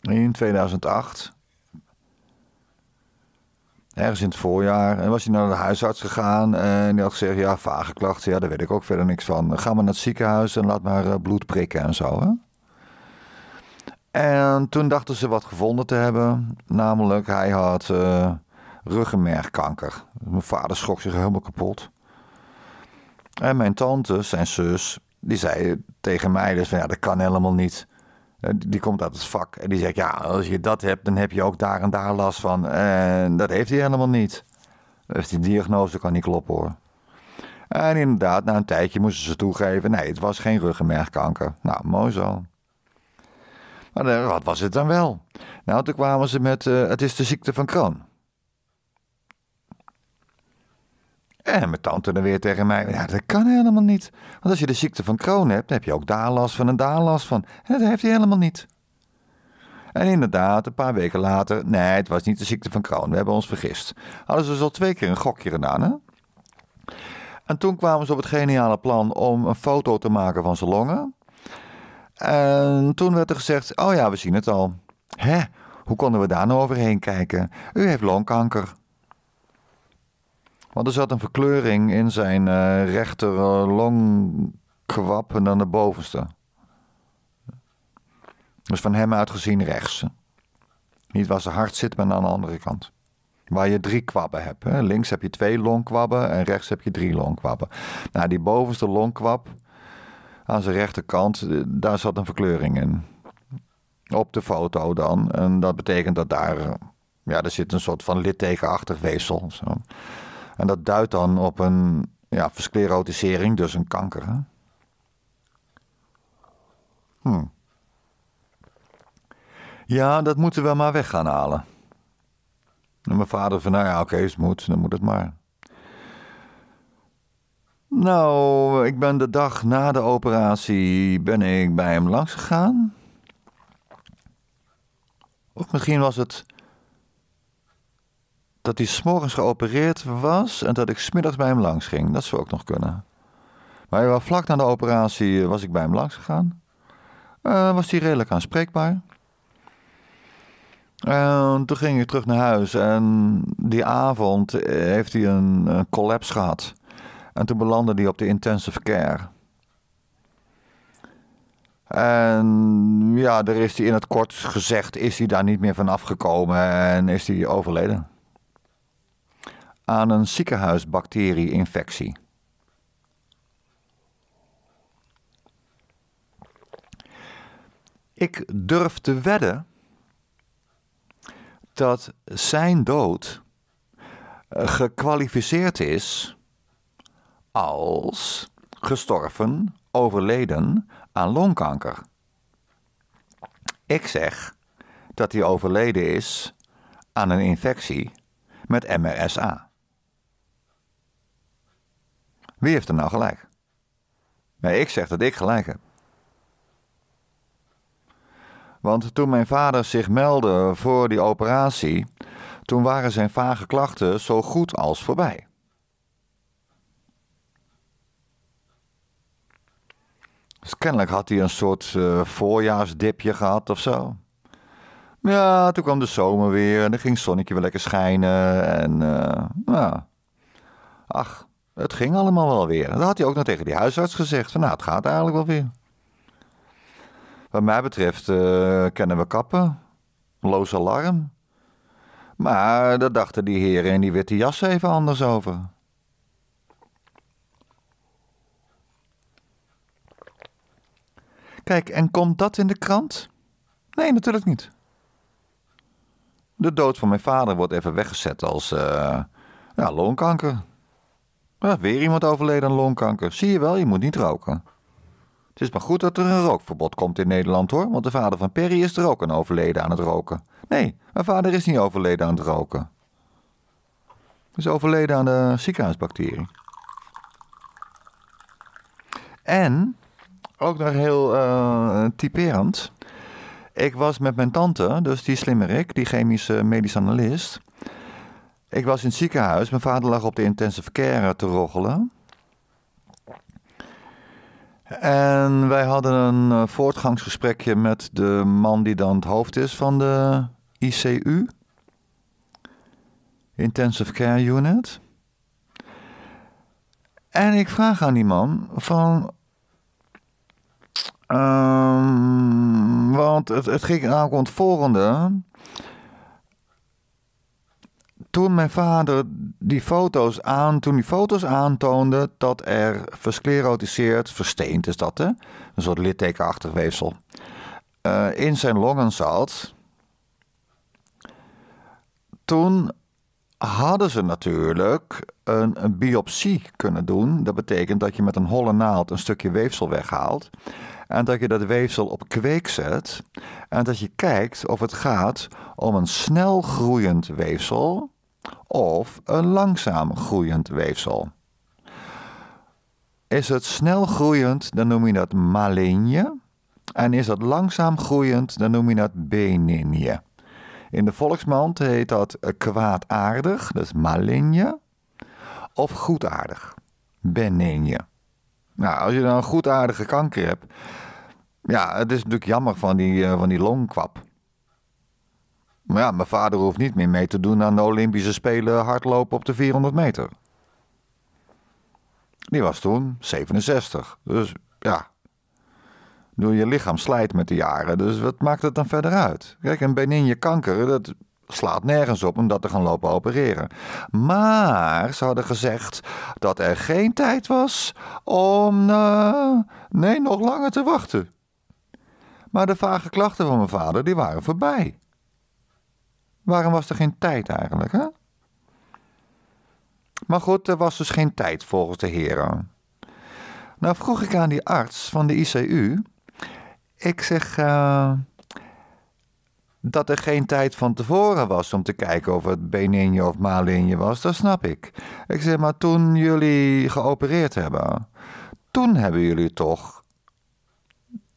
in 2008 ergens in het voorjaar. En was hij naar de huisarts gegaan en die had gezegd, ja, vage klachten, ja, daar weet ik ook verder niks van. Ga maar naar het ziekenhuis en laat maar eh, bloed prikken en zo. Hè? En toen dachten ze wat gevonden te hebben, namelijk hij had uh, ruggenmergkanker. Mijn vader schrok zich helemaal kapot. En mijn tante, zijn zus, die zei tegen mij dus, ja, dat kan helemaal niet. Eh, die komt uit het vak. En die zegt, ja, als je dat hebt, dan heb je ook daar en daar last van. En dat heeft hij helemaal niet. Dus die diagnose kan niet kloppen hoor. En inderdaad, na een tijdje moesten ze toegeven, nee, het was geen ruggenmergkanker. Nou, mooi zo. Maar eh, wat was het dan wel? Nou, toen kwamen ze met, eh, het is de ziekte van Crohn. En mijn tante dan weer tegen mij: ja, dat kan helemaal niet. Want als je de ziekte van Crohn hebt, dan heb je ook daar last van en daar last van. En dat heeft hij helemaal niet. En inderdaad, een paar weken later, nee, het was niet de ziekte van Crohn, we hebben ons vergist. Hadden ze dus al twee keer een gokje gedaan, hè? En toen kwamen ze op het geniale plan om een foto te maken van zijn longen. En toen werd er gezegd: Oh ja, we zien het al. Hè, hoe konden we daar nou overheen kijken? U heeft longkanker. Want er zat een verkleuring in zijn uh, rechter eh, longkwap en dan de bovenste. Dus van hem uitgezien rechts. Niet waar zijn hart zit, maar aan de andere kant. Waar je drie kwabben hebt. Hè? Links heb je twee longkwabben en rechts heb je drie longkwabben. Nou, die bovenste longkwab aan zijn rechterkant, eh, daar zat een verkleuring in. Op de foto dan. En dat betekent dat daar, ja, er zit een soort van littekenachtig weefsel. Zo. En dat duidt dan op een ja, versclerotisering, dus een kanker. Hè? Hmm. Ja, dat moeten we maar weg gaan halen. En mijn vader van, nou ja, oké, het moet, dan moet het maar. Nou, ik ben de dag na de operatie ben ik bij hem langs gegaan. Of misschien was het dat hij morgens geopereerd was en dat ik smiddags bij hem langs ging. Dat zou ook nog kunnen. Maar vlak na de operatie was ik bij hem langs gegaan. Eh, was hij redelijk aanspreekbaar. En toen ging ik terug naar huis en die avond heeft hij een, een collapse gehad. En toen belandde hij op de intensive care. En ja, er is hij in het kort gezegd, is hij daar niet meer van afgekomen en is hij overleden aan een ziekenhuisbacterie-infectie. Ik durf te wedden dat zijn dood eh, gekwalificeerd is als gestorven, overleden aan longkanker. Ik zeg dat hij overleden is aan een infectie met MRSA. Wie heeft er nou gelijk? Nee, ik zeg dat ik gelijk heb. Want toen mijn vader zich meldde voor die operatie, toen waren zijn vage klachten zo goed als voorbij. Dus kennelijk had hij een soort eh, voorjaarsdipje gehad of zo. Ja, toen kwam de zomer weer en dan ging het zonnetje weer lekker schijnen. En uh, ja. Ach, het ging allemaal wel weer. En dat had hij ook nog tegen die huisarts gezegd. Van nou, het gaat eigenlijk wel weer. Wat mij betreft eh, kennen we kappen. Loos alarm. Maar dat dachten die heren in die witte jas even anders over. Kijk, en komt dat in de krant? Nee, natuurlijk niet. De dood van mijn vader wordt even weggezet als eh, ja, loonkanker weer iemand overleden aan longkanker. Zie je wel, je moet niet roken. Het is maar goed dat er een rookverbod komt in Nederland hoor, want de vader van Perry is er ook een overleden aan het roken. Nee, mijn vader is niet overleden aan het roken. Hij is overleden aan de ziekenhuisbacterie. En, ook nog heel eh, typerend. Ik was met mijn tante, dus die slimmerik, die chemische medisch analist. Ik was in het ziekenhuis. Mijn vader lag op de intensive care te roggelen. En wij hadden een eh, voortgangsgesprekje met de man die dan het hoofd is van de ICU. Intensive Care Unit. En ik vraag aan die man van... Ehm, want het, het ging aan het volgende toen mijn vader die foto's aan, toen die foto's aantoonde dat er versclerotiseerd, versteend is dat hè, een soort littekenachtig weefsel, eh, in zijn longen zat, toen hadden ze natuurlijk een, een, biopsie kunnen doen. Dat betekent dat je met een holle naald een stukje weefsel weghaalt. En dat je dat weefsel op kweek zet. En dat je kijkt of het gaat om een snel groeiend weefsel of een langzaam groeiend weefsel. Is het snel groeiend, dan noem je dat maligne. En is het langzaam groeiend, dan noem je dat benigne. In de volksmond heet dat kwaadaardig, dus maligne. Of goedaardig, benigne. Nou, als je dan een goedaardige kanker hebt. Ja, het is natuurlijk jammer van die, eh, van die longkwap. Maar ja, mijn vader hoeft niet meer mee te doen aan de Olympische Spelen hardlopen op de 400 meter. Die was toen 67. Dus ja. je lichaam slijt met de jaren, dus wat maakt het dan verder uit? Kijk, een Beninje kanker, dat slaat nergens op om dat te gaan lopen opereren. Maar ze hadden gezegd dat er geen tijd was om. Eh, nee, nog langer te wachten. Maar de vage klachten van mijn vader, die waren voorbij. Waarom was er geen tijd eigenlijk, hè? Maar goed, er was dus geen tijd volgens de heren. Nou vroeg ik aan die arts van de ICU. Ik zeg eh, dat er geen tijd van tevoren was om te kijken of het Beninje of Malinje was, dat snap ik. Ik zeg maar toen jullie geopereerd hebben, toen hebben jullie toch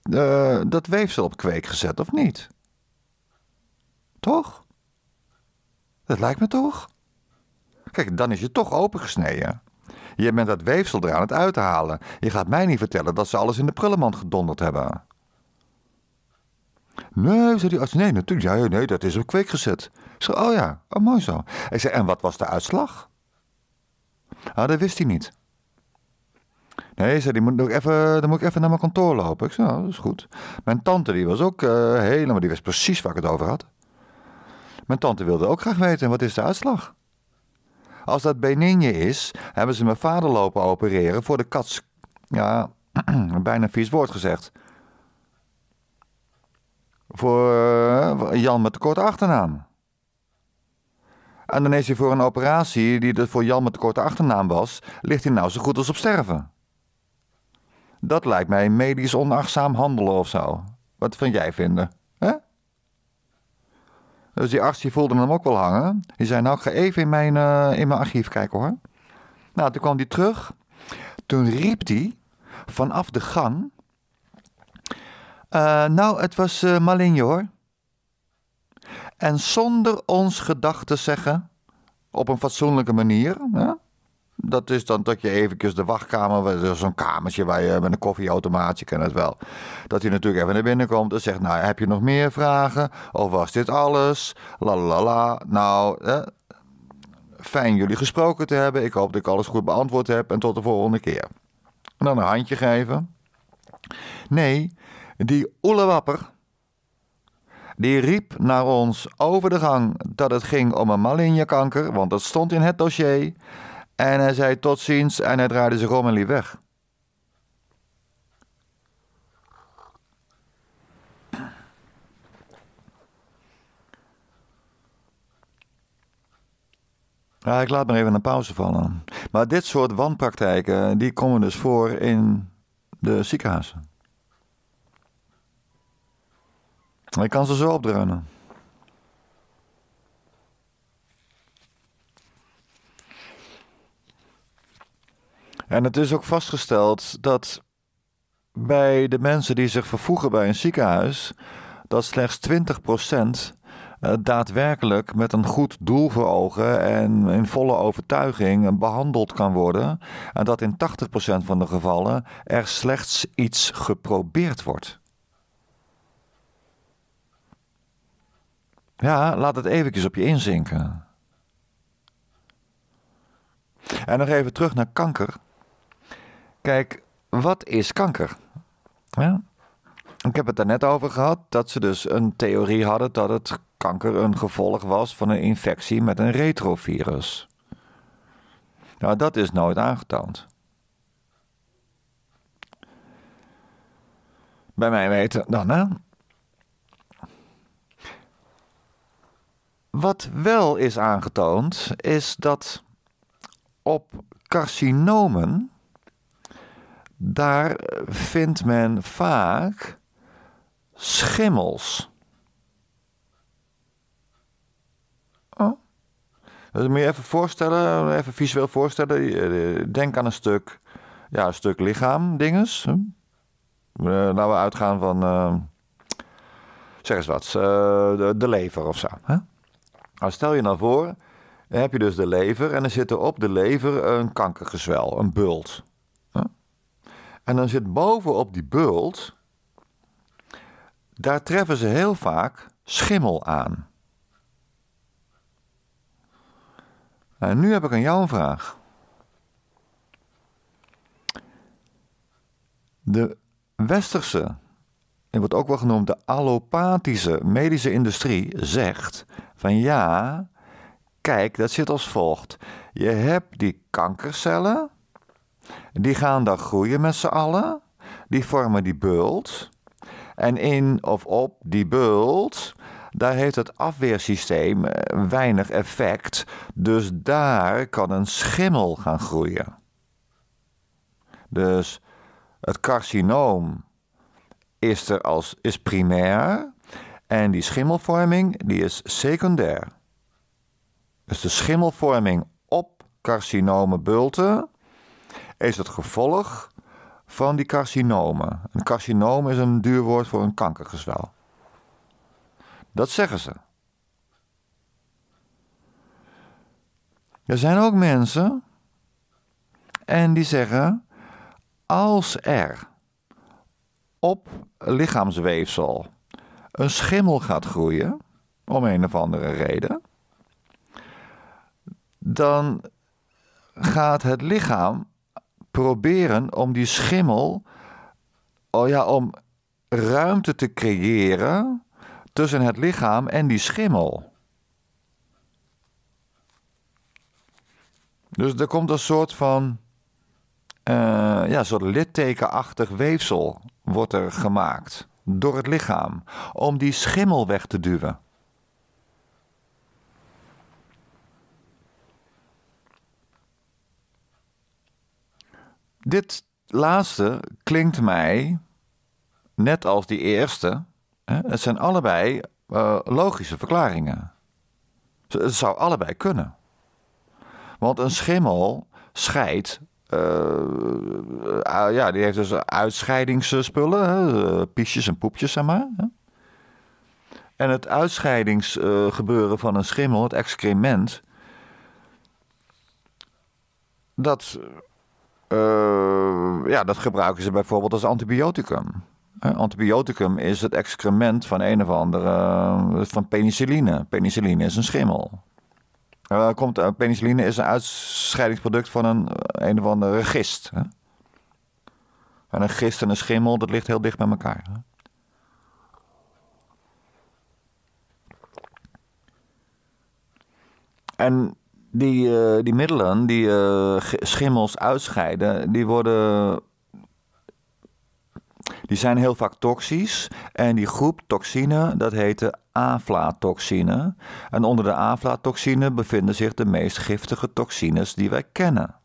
eh, dat weefsel op kweek gezet, of niet? Toch? Dat lijkt me toch? Kijk, dan is je toch opengesneden. Je bent dat weefsel er aan het uithalen. Je gaat mij niet vertellen dat ze alles in de prullenmand gedonderd hebben. Nee, zei die arts. Nee, natuurlijk. Ja, nee, dat is op kweek gezet. Ik zei, oh ja, oh, mooi zo. Ik zei, en wat was de uitslag? Ah, dat wist hij niet. Nee, zei, die moet even, dan moet ik even naar mijn kantoor lopen. Ik zei, nou, dat is goed. Mijn tante, die was ook uh, helemaal, die wist precies waar ik het over had. Mijn tante wilde ook graag weten, wat is de uitslag? Als dat Beninje is, hebben ze mijn vader lopen opereren voor de kats... Ja, [CLEARS THROAT] bijna vies woord gezegd. Voor eh, Jan met de korte achternaam. En dan is hij voor een operatie die dus voor Jan met de korte achternaam was, ligt hij nou zo goed als op sterven. Dat lijkt mij medisch onachtzaam handelen of zo. Wat vind jij vinden? Dus die arts die voelde hem ook wel hangen. Die zei, nou, ga even in mijn, eh, in mijn archief kijken hoor. Nou, toen kwam hij terug. Toen riep hij vanaf de gang... Eh, nou, het was uh, Malinje hoor. En zonder ons gedachten zeggen, op een fatsoenlijke manier... Dat is dan dat je even de wachtkamer, zo'n kamertje waar je met een koffieautomaatje kan het wel. Dat hij natuurlijk even naar binnen komt en zegt, nou heb je nog meer vragen? Of was dit alles? La la la. Nou, eh, fijn jullie gesproken te hebben. Ik hoop dat ik alles goed beantwoord heb en tot de volgende keer. En dan een handje geven. Nee, die oelewapper, die riep naar ons over de gang dat het ging om een kanker, want dat stond in het dossier. En hij zei tot ziens en hij draaide zich om en liep weg. Ja, ik laat maar even een pauze vallen. Maar dit soort wanpraktijken, die komen dus voor in de ziekenhuizen. Ik kan ze zo opdreunen. En het is ook vastgesteld dat bij de mensen die zich vervoegen bij een ziekenhuis, dat slechts 20% eh, daadwerkelijk met een goed doel voor ogen en in volle overtuiging behandeld kan worden. En dat in 80% van de gevallen er slechts iets geprobeerd wordt. Ja, laat het eventjes op je inzinken. En nog even terug naar kanker. Kijk, wat is kanker? Ja. Ik heb het daar net over gehad dat ze dus een theorie hadden dat het kanker een gevolg was van een infectie met een retrovirus. Nou, dat is nooit aangetoond. Bij mij weten dan, hè? Wat wel is aangetoond, is dat op carcinomen daar eh, vindt men vaak schimmels. Oh. Dat moet je even voorstellen, even visueel voorstellen. Eh, denk aan een stuk, ja, een stuk lichaam, dinges. Eh, laten we uitgaan van, zeg eens wat, de, lever of zo. Nou, stel je nou voor, dan heb je dus de lever en er zit er op de lever een kankergezwel, een bult. En dan zit boven op die bult, daar treffen ze heel vaak schimmel aan. En nou, nu heb ik aan jou een vraag. De westerse, en wordt ook wel genoemd de allopathische medische industrie, zegt van ja, kijk, dat zit als volgt. Je hebt die kankercellen die gaan daar groeien met z'n allen. Die vormen die bult. En in of op die bult, daar heeft het afweersysteem eh, weinig effect. Dus daar kan een schimmel gaan groeien. Dus het carcinoom is, er als, is primair en die schimmelvorming die is secundair. Dus de schimmelvorming op carcinome bulten is het gevolg van die carcinomen. Een carcinoom is een duur woord voor een kankergezwel. Dat zeggen ze. Er zijn ook mensen en die zeggen: als er op lichaamsweefsel een schimmel gaat groeien, om een of andere reden, dan gaat het lichaam proberen om die schimmel, oh ja, om ruimte te creëren tussen het lichaam en die schimmel. Dus er komt een soort van uh, ja, soort littekenachtig weefsel wordt er gemaakt door het lichaam om die schimmel weg te duwen. Dit laatste klinkt mij net als die eerste. Het zijn allebei eh, logische verklaringen. Het zou allebei kunnen. Want een schimmel scheidt. Eh, eh, ja, die heeft dus uitscheidingsspullen, hè? piesjes en poepjes, zeg maar. Hè? En het uitscheidingsgebeuren van een schimmel, het excrement. dat uh, ja, dat gebruiken ze bijvoorbeeld als antibioticum. Uh, antibioticum is het excrement van een of andere. Eh, van penicilline. Penicilline is een schimmel. Eh, komt, eh, penicilline is een uitscheidingsproduct van een, een of andere gist. Hè? En een gist en een schimmel, dat ligt heel dicht bij elkaar. Hè? En die, eh, die middelen die eh, schimmels uitscheiden, die worden. Die zijn heel vaak toxisch. En die groep toxine, dat heet de aflatoxine. En onder de aflatoxine bevinden zich de meest giftige toxines die wij kennen.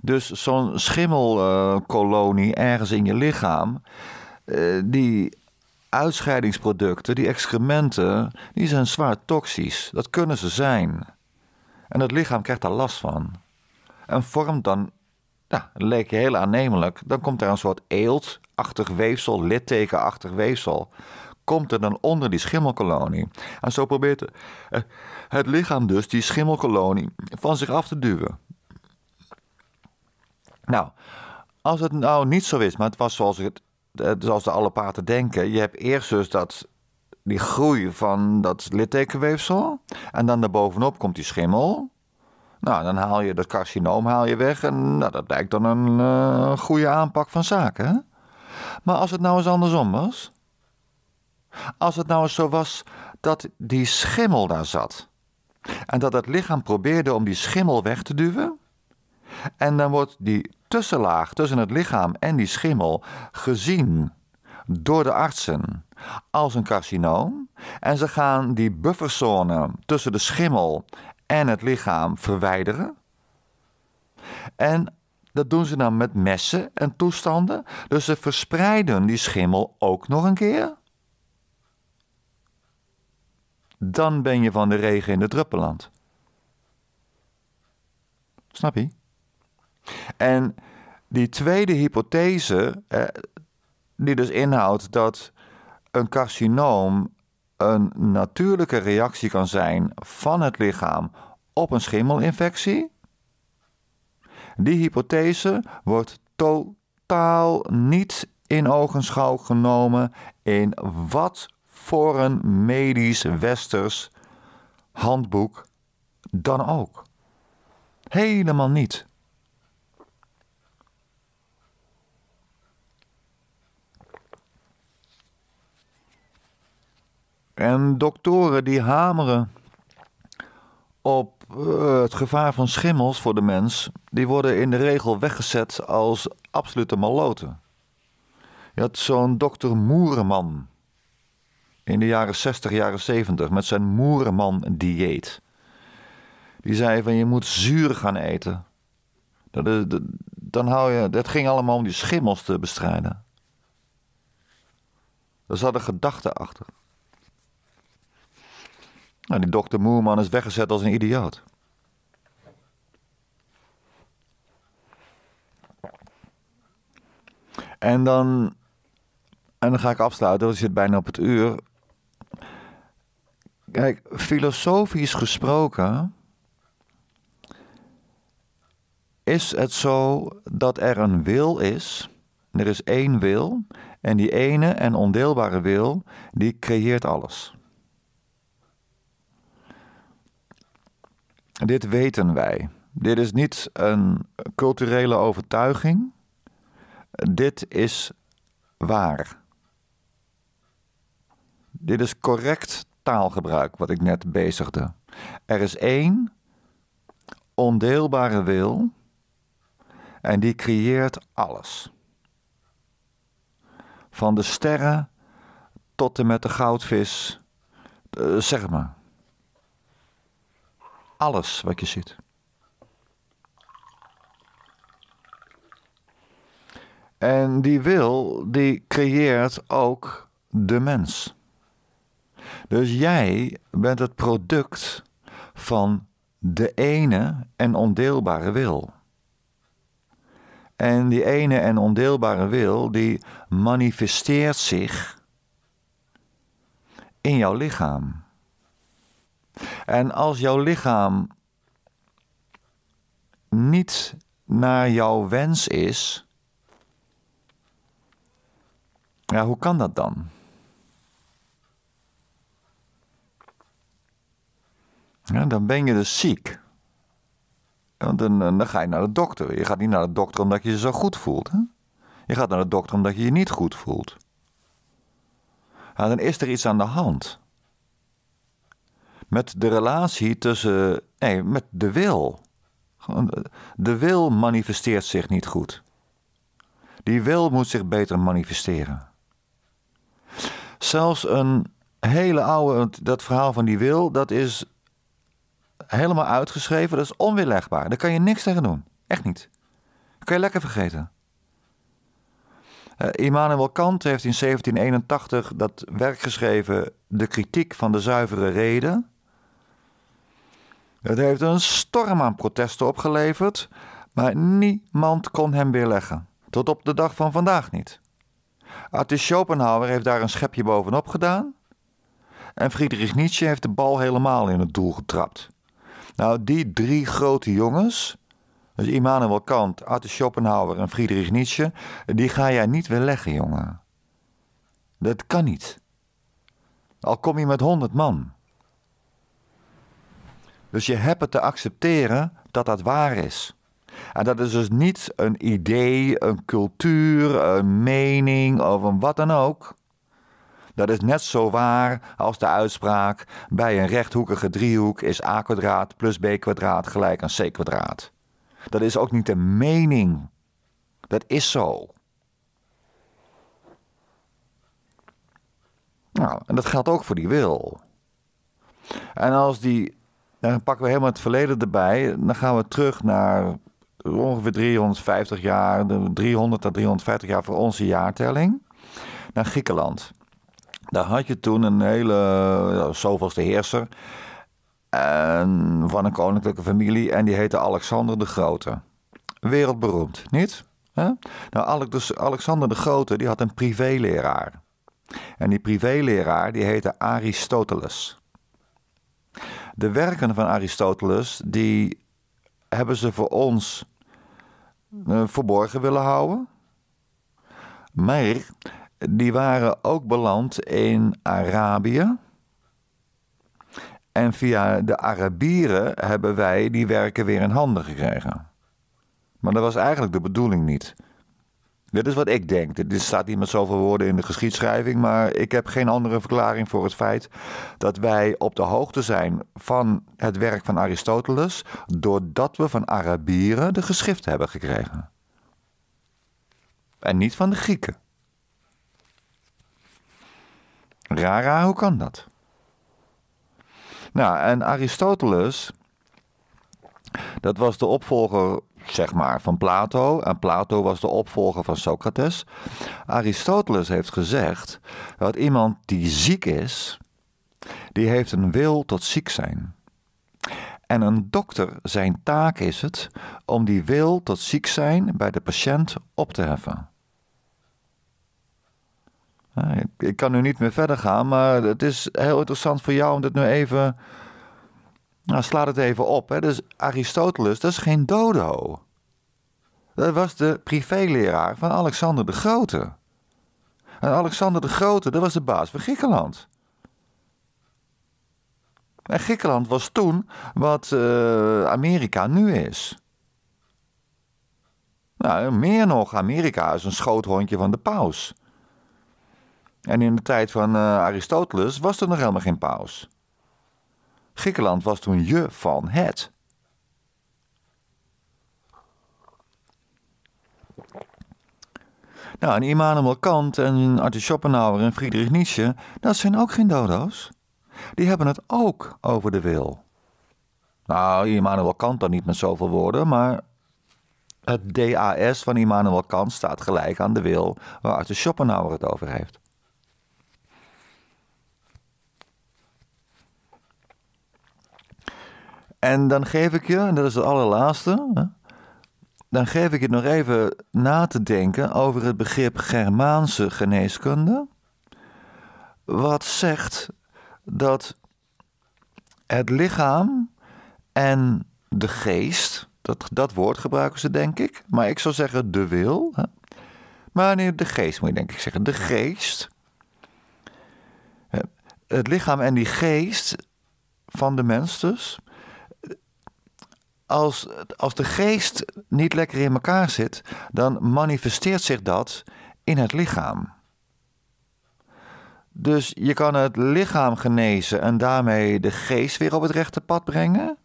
Dus zo'n schimmelkolonie ergens in je lichaam, eh, die uitscheidingsproducten, die excrementen, die zijn zwaar toxisch. Dat kunnen ze zijn. En het lichaam krijgt daar last van. En vormt dan, nou, leek heel aannemelijk, dan komt er een soort eeltachtig weefsel, littekenachtig weefsel. Komt er dan onder die schimmelkolonie. En zo probeert eh, het lichaam dus die schimmelkolonie van zich af te duwen. Nou, als het nou niet zo is, maar het was zoals ik het zoals eh, dus de alle allopaten denken, je hebt eerst dus dat, die groei van dat littekenweefsel. En dan daarbovenop komt die schimmel. Nou, dan haal je dat carcinoom haal je weg. En nou, dat lijkt dan een uh, goede aanpak van zaken. Maar als het nou eens andersom was. Als het nou eens zo was dat die schimmel daar zat. En dat het lichaam probeerde om die schimmel weg te duwen. En dan wordt die tussenlaag tussen het lichaam en die schimmel gezien door de artsen als een carcinoom. En ze gaan die bufferzone tussen de schimmel en het lichaam verwijderen. En dat doen ze dan met messen en toestanden. Dus ze verspreiden die schimmel ook nog een keer. Dan ben je van de regen in de druppeland. Snap je? En die tweede hypothese, die dus inhoudt dat een carcinoom een natuurlijke reactie kan zijn van het lichaam op een schimmelinfectie. Die hypothese wordt totaal niet in ogenschouw genomen in wat voor een medisch westers handboek dan ook. Helemaal niet. En doktoren die hameren op eh, het gevaar van schimmels voor de mens, die worden in de regel weggezet als absolute maloten. Je had zo'n dokter Moereman in de jaren 60, jaren 70 met zijn Moereman-dieet. Die zei van je moet zuur gaan eten. Dat, dan hou je, dat ging allemaal om die schimmels te bestrijden. Er zat een gedachte achter. Nou, die dokter Moerman is weggezet als een idioot. En dan, en dan ga ik afsluiten, want je zit bijna op het uur. Kijk, filosofisch gesproken is het zo dat er een wil is. Er is één wil. En die ene en ondeelbare wil, die creëert alles. Dit weten wij. Dit is niet een culturele overtuiging. Dit is waar. Dit is correct taalgebruik wat ik net bezigde. Er is één ondeelbare wil en die creëert alles. Van de sterren tot en met de goudvis, eh, zeg maar alles wat je ziet. En die wil, die creëert ook de mens. Dus jij bent het product van de ene en ondeelbare wil. En die ene en ondeelbare wil, die manifesteert zich in jouw lichaam. En als jouw lichaam niet naar jouw wens is, ja, hoe kan dat dan? Ja, dan ben je dus ziek. Want dan, ga je naar de dokter. Je gaat niet naar de dokter omdat je je zo goed voelt. Hè? Je gaat naar de dokter omdat je je niet goed voelt. dan is er iets aan de hand met de relatie tussen. Nee, met de wil. De wil manifesteert zich niet goed. Die wil moet zich beter manifesteren. Zelfs een hele oude, dat verhaal van die wil, dat is helemaal uitgeschreven, dat is onweerlegbaar. Daar kan je niks tegen doen. Echt niet. Dat kan je lekker vergeten. Eh, Immanuel Kant heeft in 1781 dat werk geschreven, De kritiek van de zuivere reden. Het heeft een storm aan protesten opgeleverd, maar niemand kon hem weerleggen. Tot op de dag van vandaag niet. Artis Schopenhauer heeft daar een schepje bovenop gedaan. En Friedrich Nietzsche heeft de bal helemaal in het doel getrapt. Nou, die drie grote jongens, dus Immanuel Kant, Arthur Schopenhauer en Friedrich Nietzsche, die ga jij niet weerleggen, jongen. Dat kan niet. Al kom je met honderd man. Dus je hebt het te accepteren dat dat waar is. En dat is dus niet een idee, een cultuur, een mening of een wat dan ook. Dat is net zo waar als de uitspraak bij een rechthoekige driehoek is a kwadraat plus b kwadraat gelijk aan c kwadraat. Dat is ook niet een mening. Dat is zo. Nou, en dat geldt ook voor die wil. En als die dan pakken we helemaal het verleden erbij. Dan gaan we terug naar ongeveer 350 jaar, 300 à 350 jaar voor onze jaartelling, naar Griekenland. Daar had je toen een hele, zoveelste heerser en van een koninklijke familie en die heette Alexander de Grote. Wereldberoemd, niet? Nou, dus Alexander de Grote die had een privéleraar. En die privéleraar die heette Aristoteles de werken van Aristoteles, die hebben ze voor ons eh, verborgen willen houden. Maar die waren ook beland in Arabië. En via de Arabieren hebben wij die werken weer in handen gekregen. Maar dat was eigenlijk de bedoeling niet. Dit is wat ik denk. Er staat niet met zoveel woorden in de geschiedschrijving. Maar ik heb geen andere verklaring voor het feit dat wij op de hoogte zijn van het werk van Aristoteles. doordat we van Arabieren de geschrift hebben gekregen. En niet van de Grieken. Rara, hoe kan dat? Nou, en Aristoteles. Dat was de opvolger zeg maar, van Plato. En Plato was de opvolger van Socrates. Aristoteles heeft gezegd dat iemand die ziek is, die heeft een wil tot ziek zijn. En een dokter, zijn taak is het om die wil tot ziek zijn bij de patiënt op te heffen. Ik kan nu niet meer verder gaan, maar het is heel interessant voor jou om dit nu even nou, sla het even op. Hè. Dus Aristoteles, dat is geen dodo. Dat was de privéleraar van Alexander de Grote. En Alexander de Grote, dat was de baas van Griekenland. En Griekenland was toen wat eh, Amerika nu is. Nou, meer nog, Amerika is een schoothondje van de paus. En in de tijd van eh, Aristoteles was er nog helemaal geen paus. Griekenland was toen je van het. Nou, en Immanuel Kant en Arthur Schopenhauer en Friedrich Nietzsche, dat zijn ook geen dodo's. Die hebben het ook over de wil. Nou, Immanuel Kant dan niet met zoveel woorden, maar het DAS van Immanuel Kant staat gelijk aan de wil waar Arthur Schopenhauer het over heeft. En dan geef ik je, en dat is het allerlaatste, hè, dan geef ik je nog even na te denken over het begrip Germaanse geneeskunde. Wat zegt dat het lichaam en de geest, dat, dat woord gebruiken ze denk ik, maar ik zou zeggen de wil. Hè. Maar nee, de geest moet je denk ik zeggen. De geest. Het lichaam en die geest van de mens dus, als, als de geest niet lekker in elkaar zit, dan manifesteert zich dat in het lichaam. Dus je kan het lichaam genezen en daarmee de geest weer op het rechte pad brengen.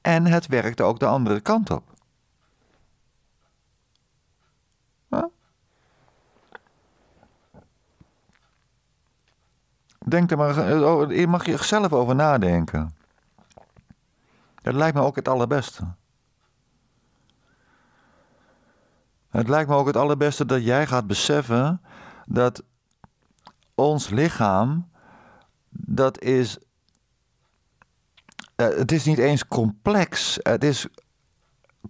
En het werkt ook de andere kant op. Denk er maar, eh, oh, mag je er zelf over nadenken. Het lijkt me ook het allerbeste. Het lijkt me ook het allerbeste dat jij gaat beseffen dat ons lichaam, dat is. Eh, het is niet eens complex. Het is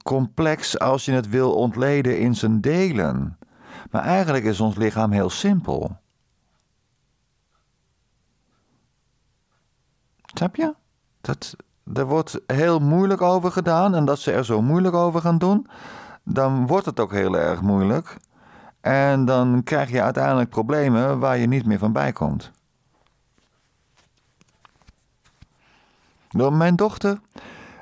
complex als je het wil ontleden in zijn delen. Maar eigenlijk is ons lichaam heel simpel. Snap je? Dat, er wordt heel moeilijk over gedaan en dat ze er zo moeilijk over gaan doen, dan wordt het ook heel erg moeilijk. En dan krijg je uiteindelijk problemen waar je niet meer van bij komt. Mijn dochter,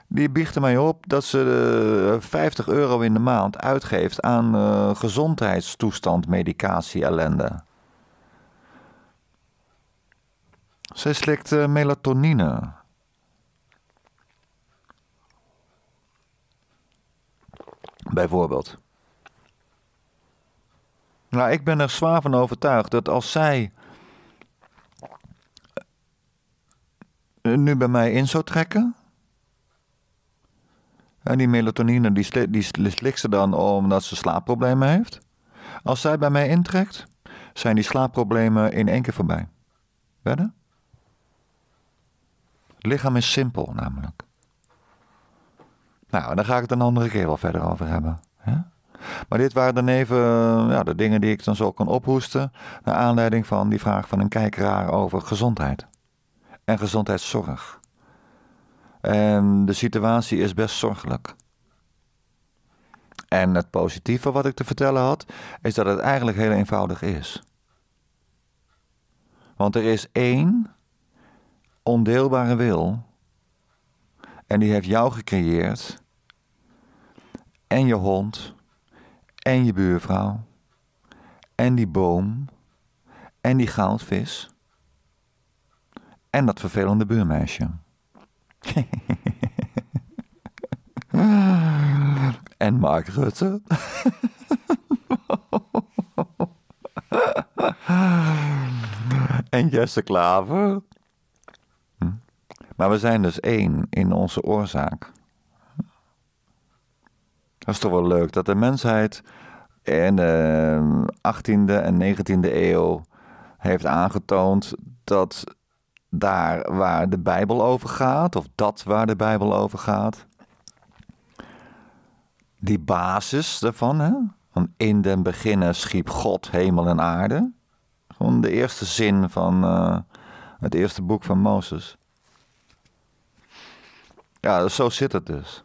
die biechtte mij op dat ze 50 eh, euro in de maand uitgeeft aan eh, gezondheidstoestand, medicatie, ellende. Zij slikt eh, melatonine, Bijvoorbeeld. Nou, ik ben er zwaar van overtuigd dat als zij eh, nu bij mij in zou trekken. En die melatonine die, slikt, die slikt ze dan omdat ze slaapproblemen heeft. Als zij bij mij intrekt, zijn die slaapproblemen in één keer voorbij. Werden? Het lichaam is simpel namelijk. Nou, daar ga ik het een andere keer wel verder over hebben. Maar dit waren dan even ja, de dingen die ik dan zo kon ophoesten. Naar aanleiding van die vraag van een kijkraar over gezondheid. En gezondheidszorg. En de situatie is best zorgelijk. En het positieve wat ik te vertellen had, is dat het eigenlijk heel eenvoudig is. Want er is één ondeelbare wil. En die heeft jou gecreëerd en je hond en je buurvrouw en die boom en die goudvis en dat vervelende buurmeisje. [LAUGHS] en Mark Rutte. [LAUGHS] en Jesse Klaver. Hm? Maar we zijn dus één in onze oorzaak. Dat is toch wel leuk dat de mensheid in de 18e ehm, en 19e eeuw heeft aangetoond dat daar waar de Bijbel over gaat, of dat waar de Bijbel over gaat, die basis daarvan, hè? van in den beginnen schiep God hemel en aarde, gewoon de eerste zin van eh, het eerste boek van Mozes. Ja, zo zit het dus.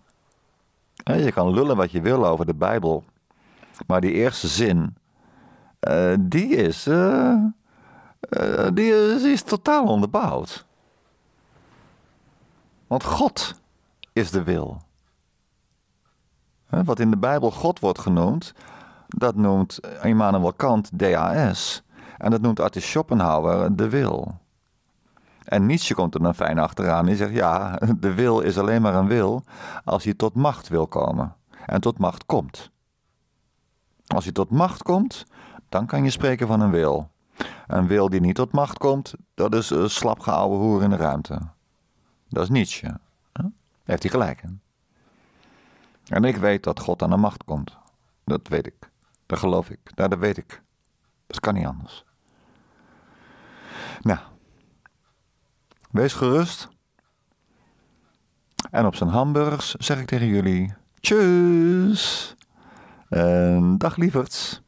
Je kan lullen wat je wil over de Bijbel. Maar die eerste zin, eh, eh, eh, die, is, die is, is totaal onderbouwd. Want God is de wil. Wat in de Bijbel God wordt genoemd, dat noemt Immanuel Kant DAS. En dat noemt Arthur Schopenhauer de wil. En Nietzsche komt er dan fijn achteraan. Die zegt, ja, [LAUGHS] de wil is alleen maar een wil als hij tot macht wil komen. En tot macht komt. Als hij tot macht komt, dan kan je spreken van een wil. Een wil die niet tot macht komt, dat is een slapgeouwe hoer in de ruimte. Dat is Nietzsche. Heeft hij gelijk in. En ik weet dat God aan de macht komt. Dat weet ik. Dat geloof ik. Dat, nou, dat weet ik. Dat kan niet anders. Nou, Wees gerust. En op zijn hamburgers zeg ik tegen jullie: Tjus! En dag lieverds.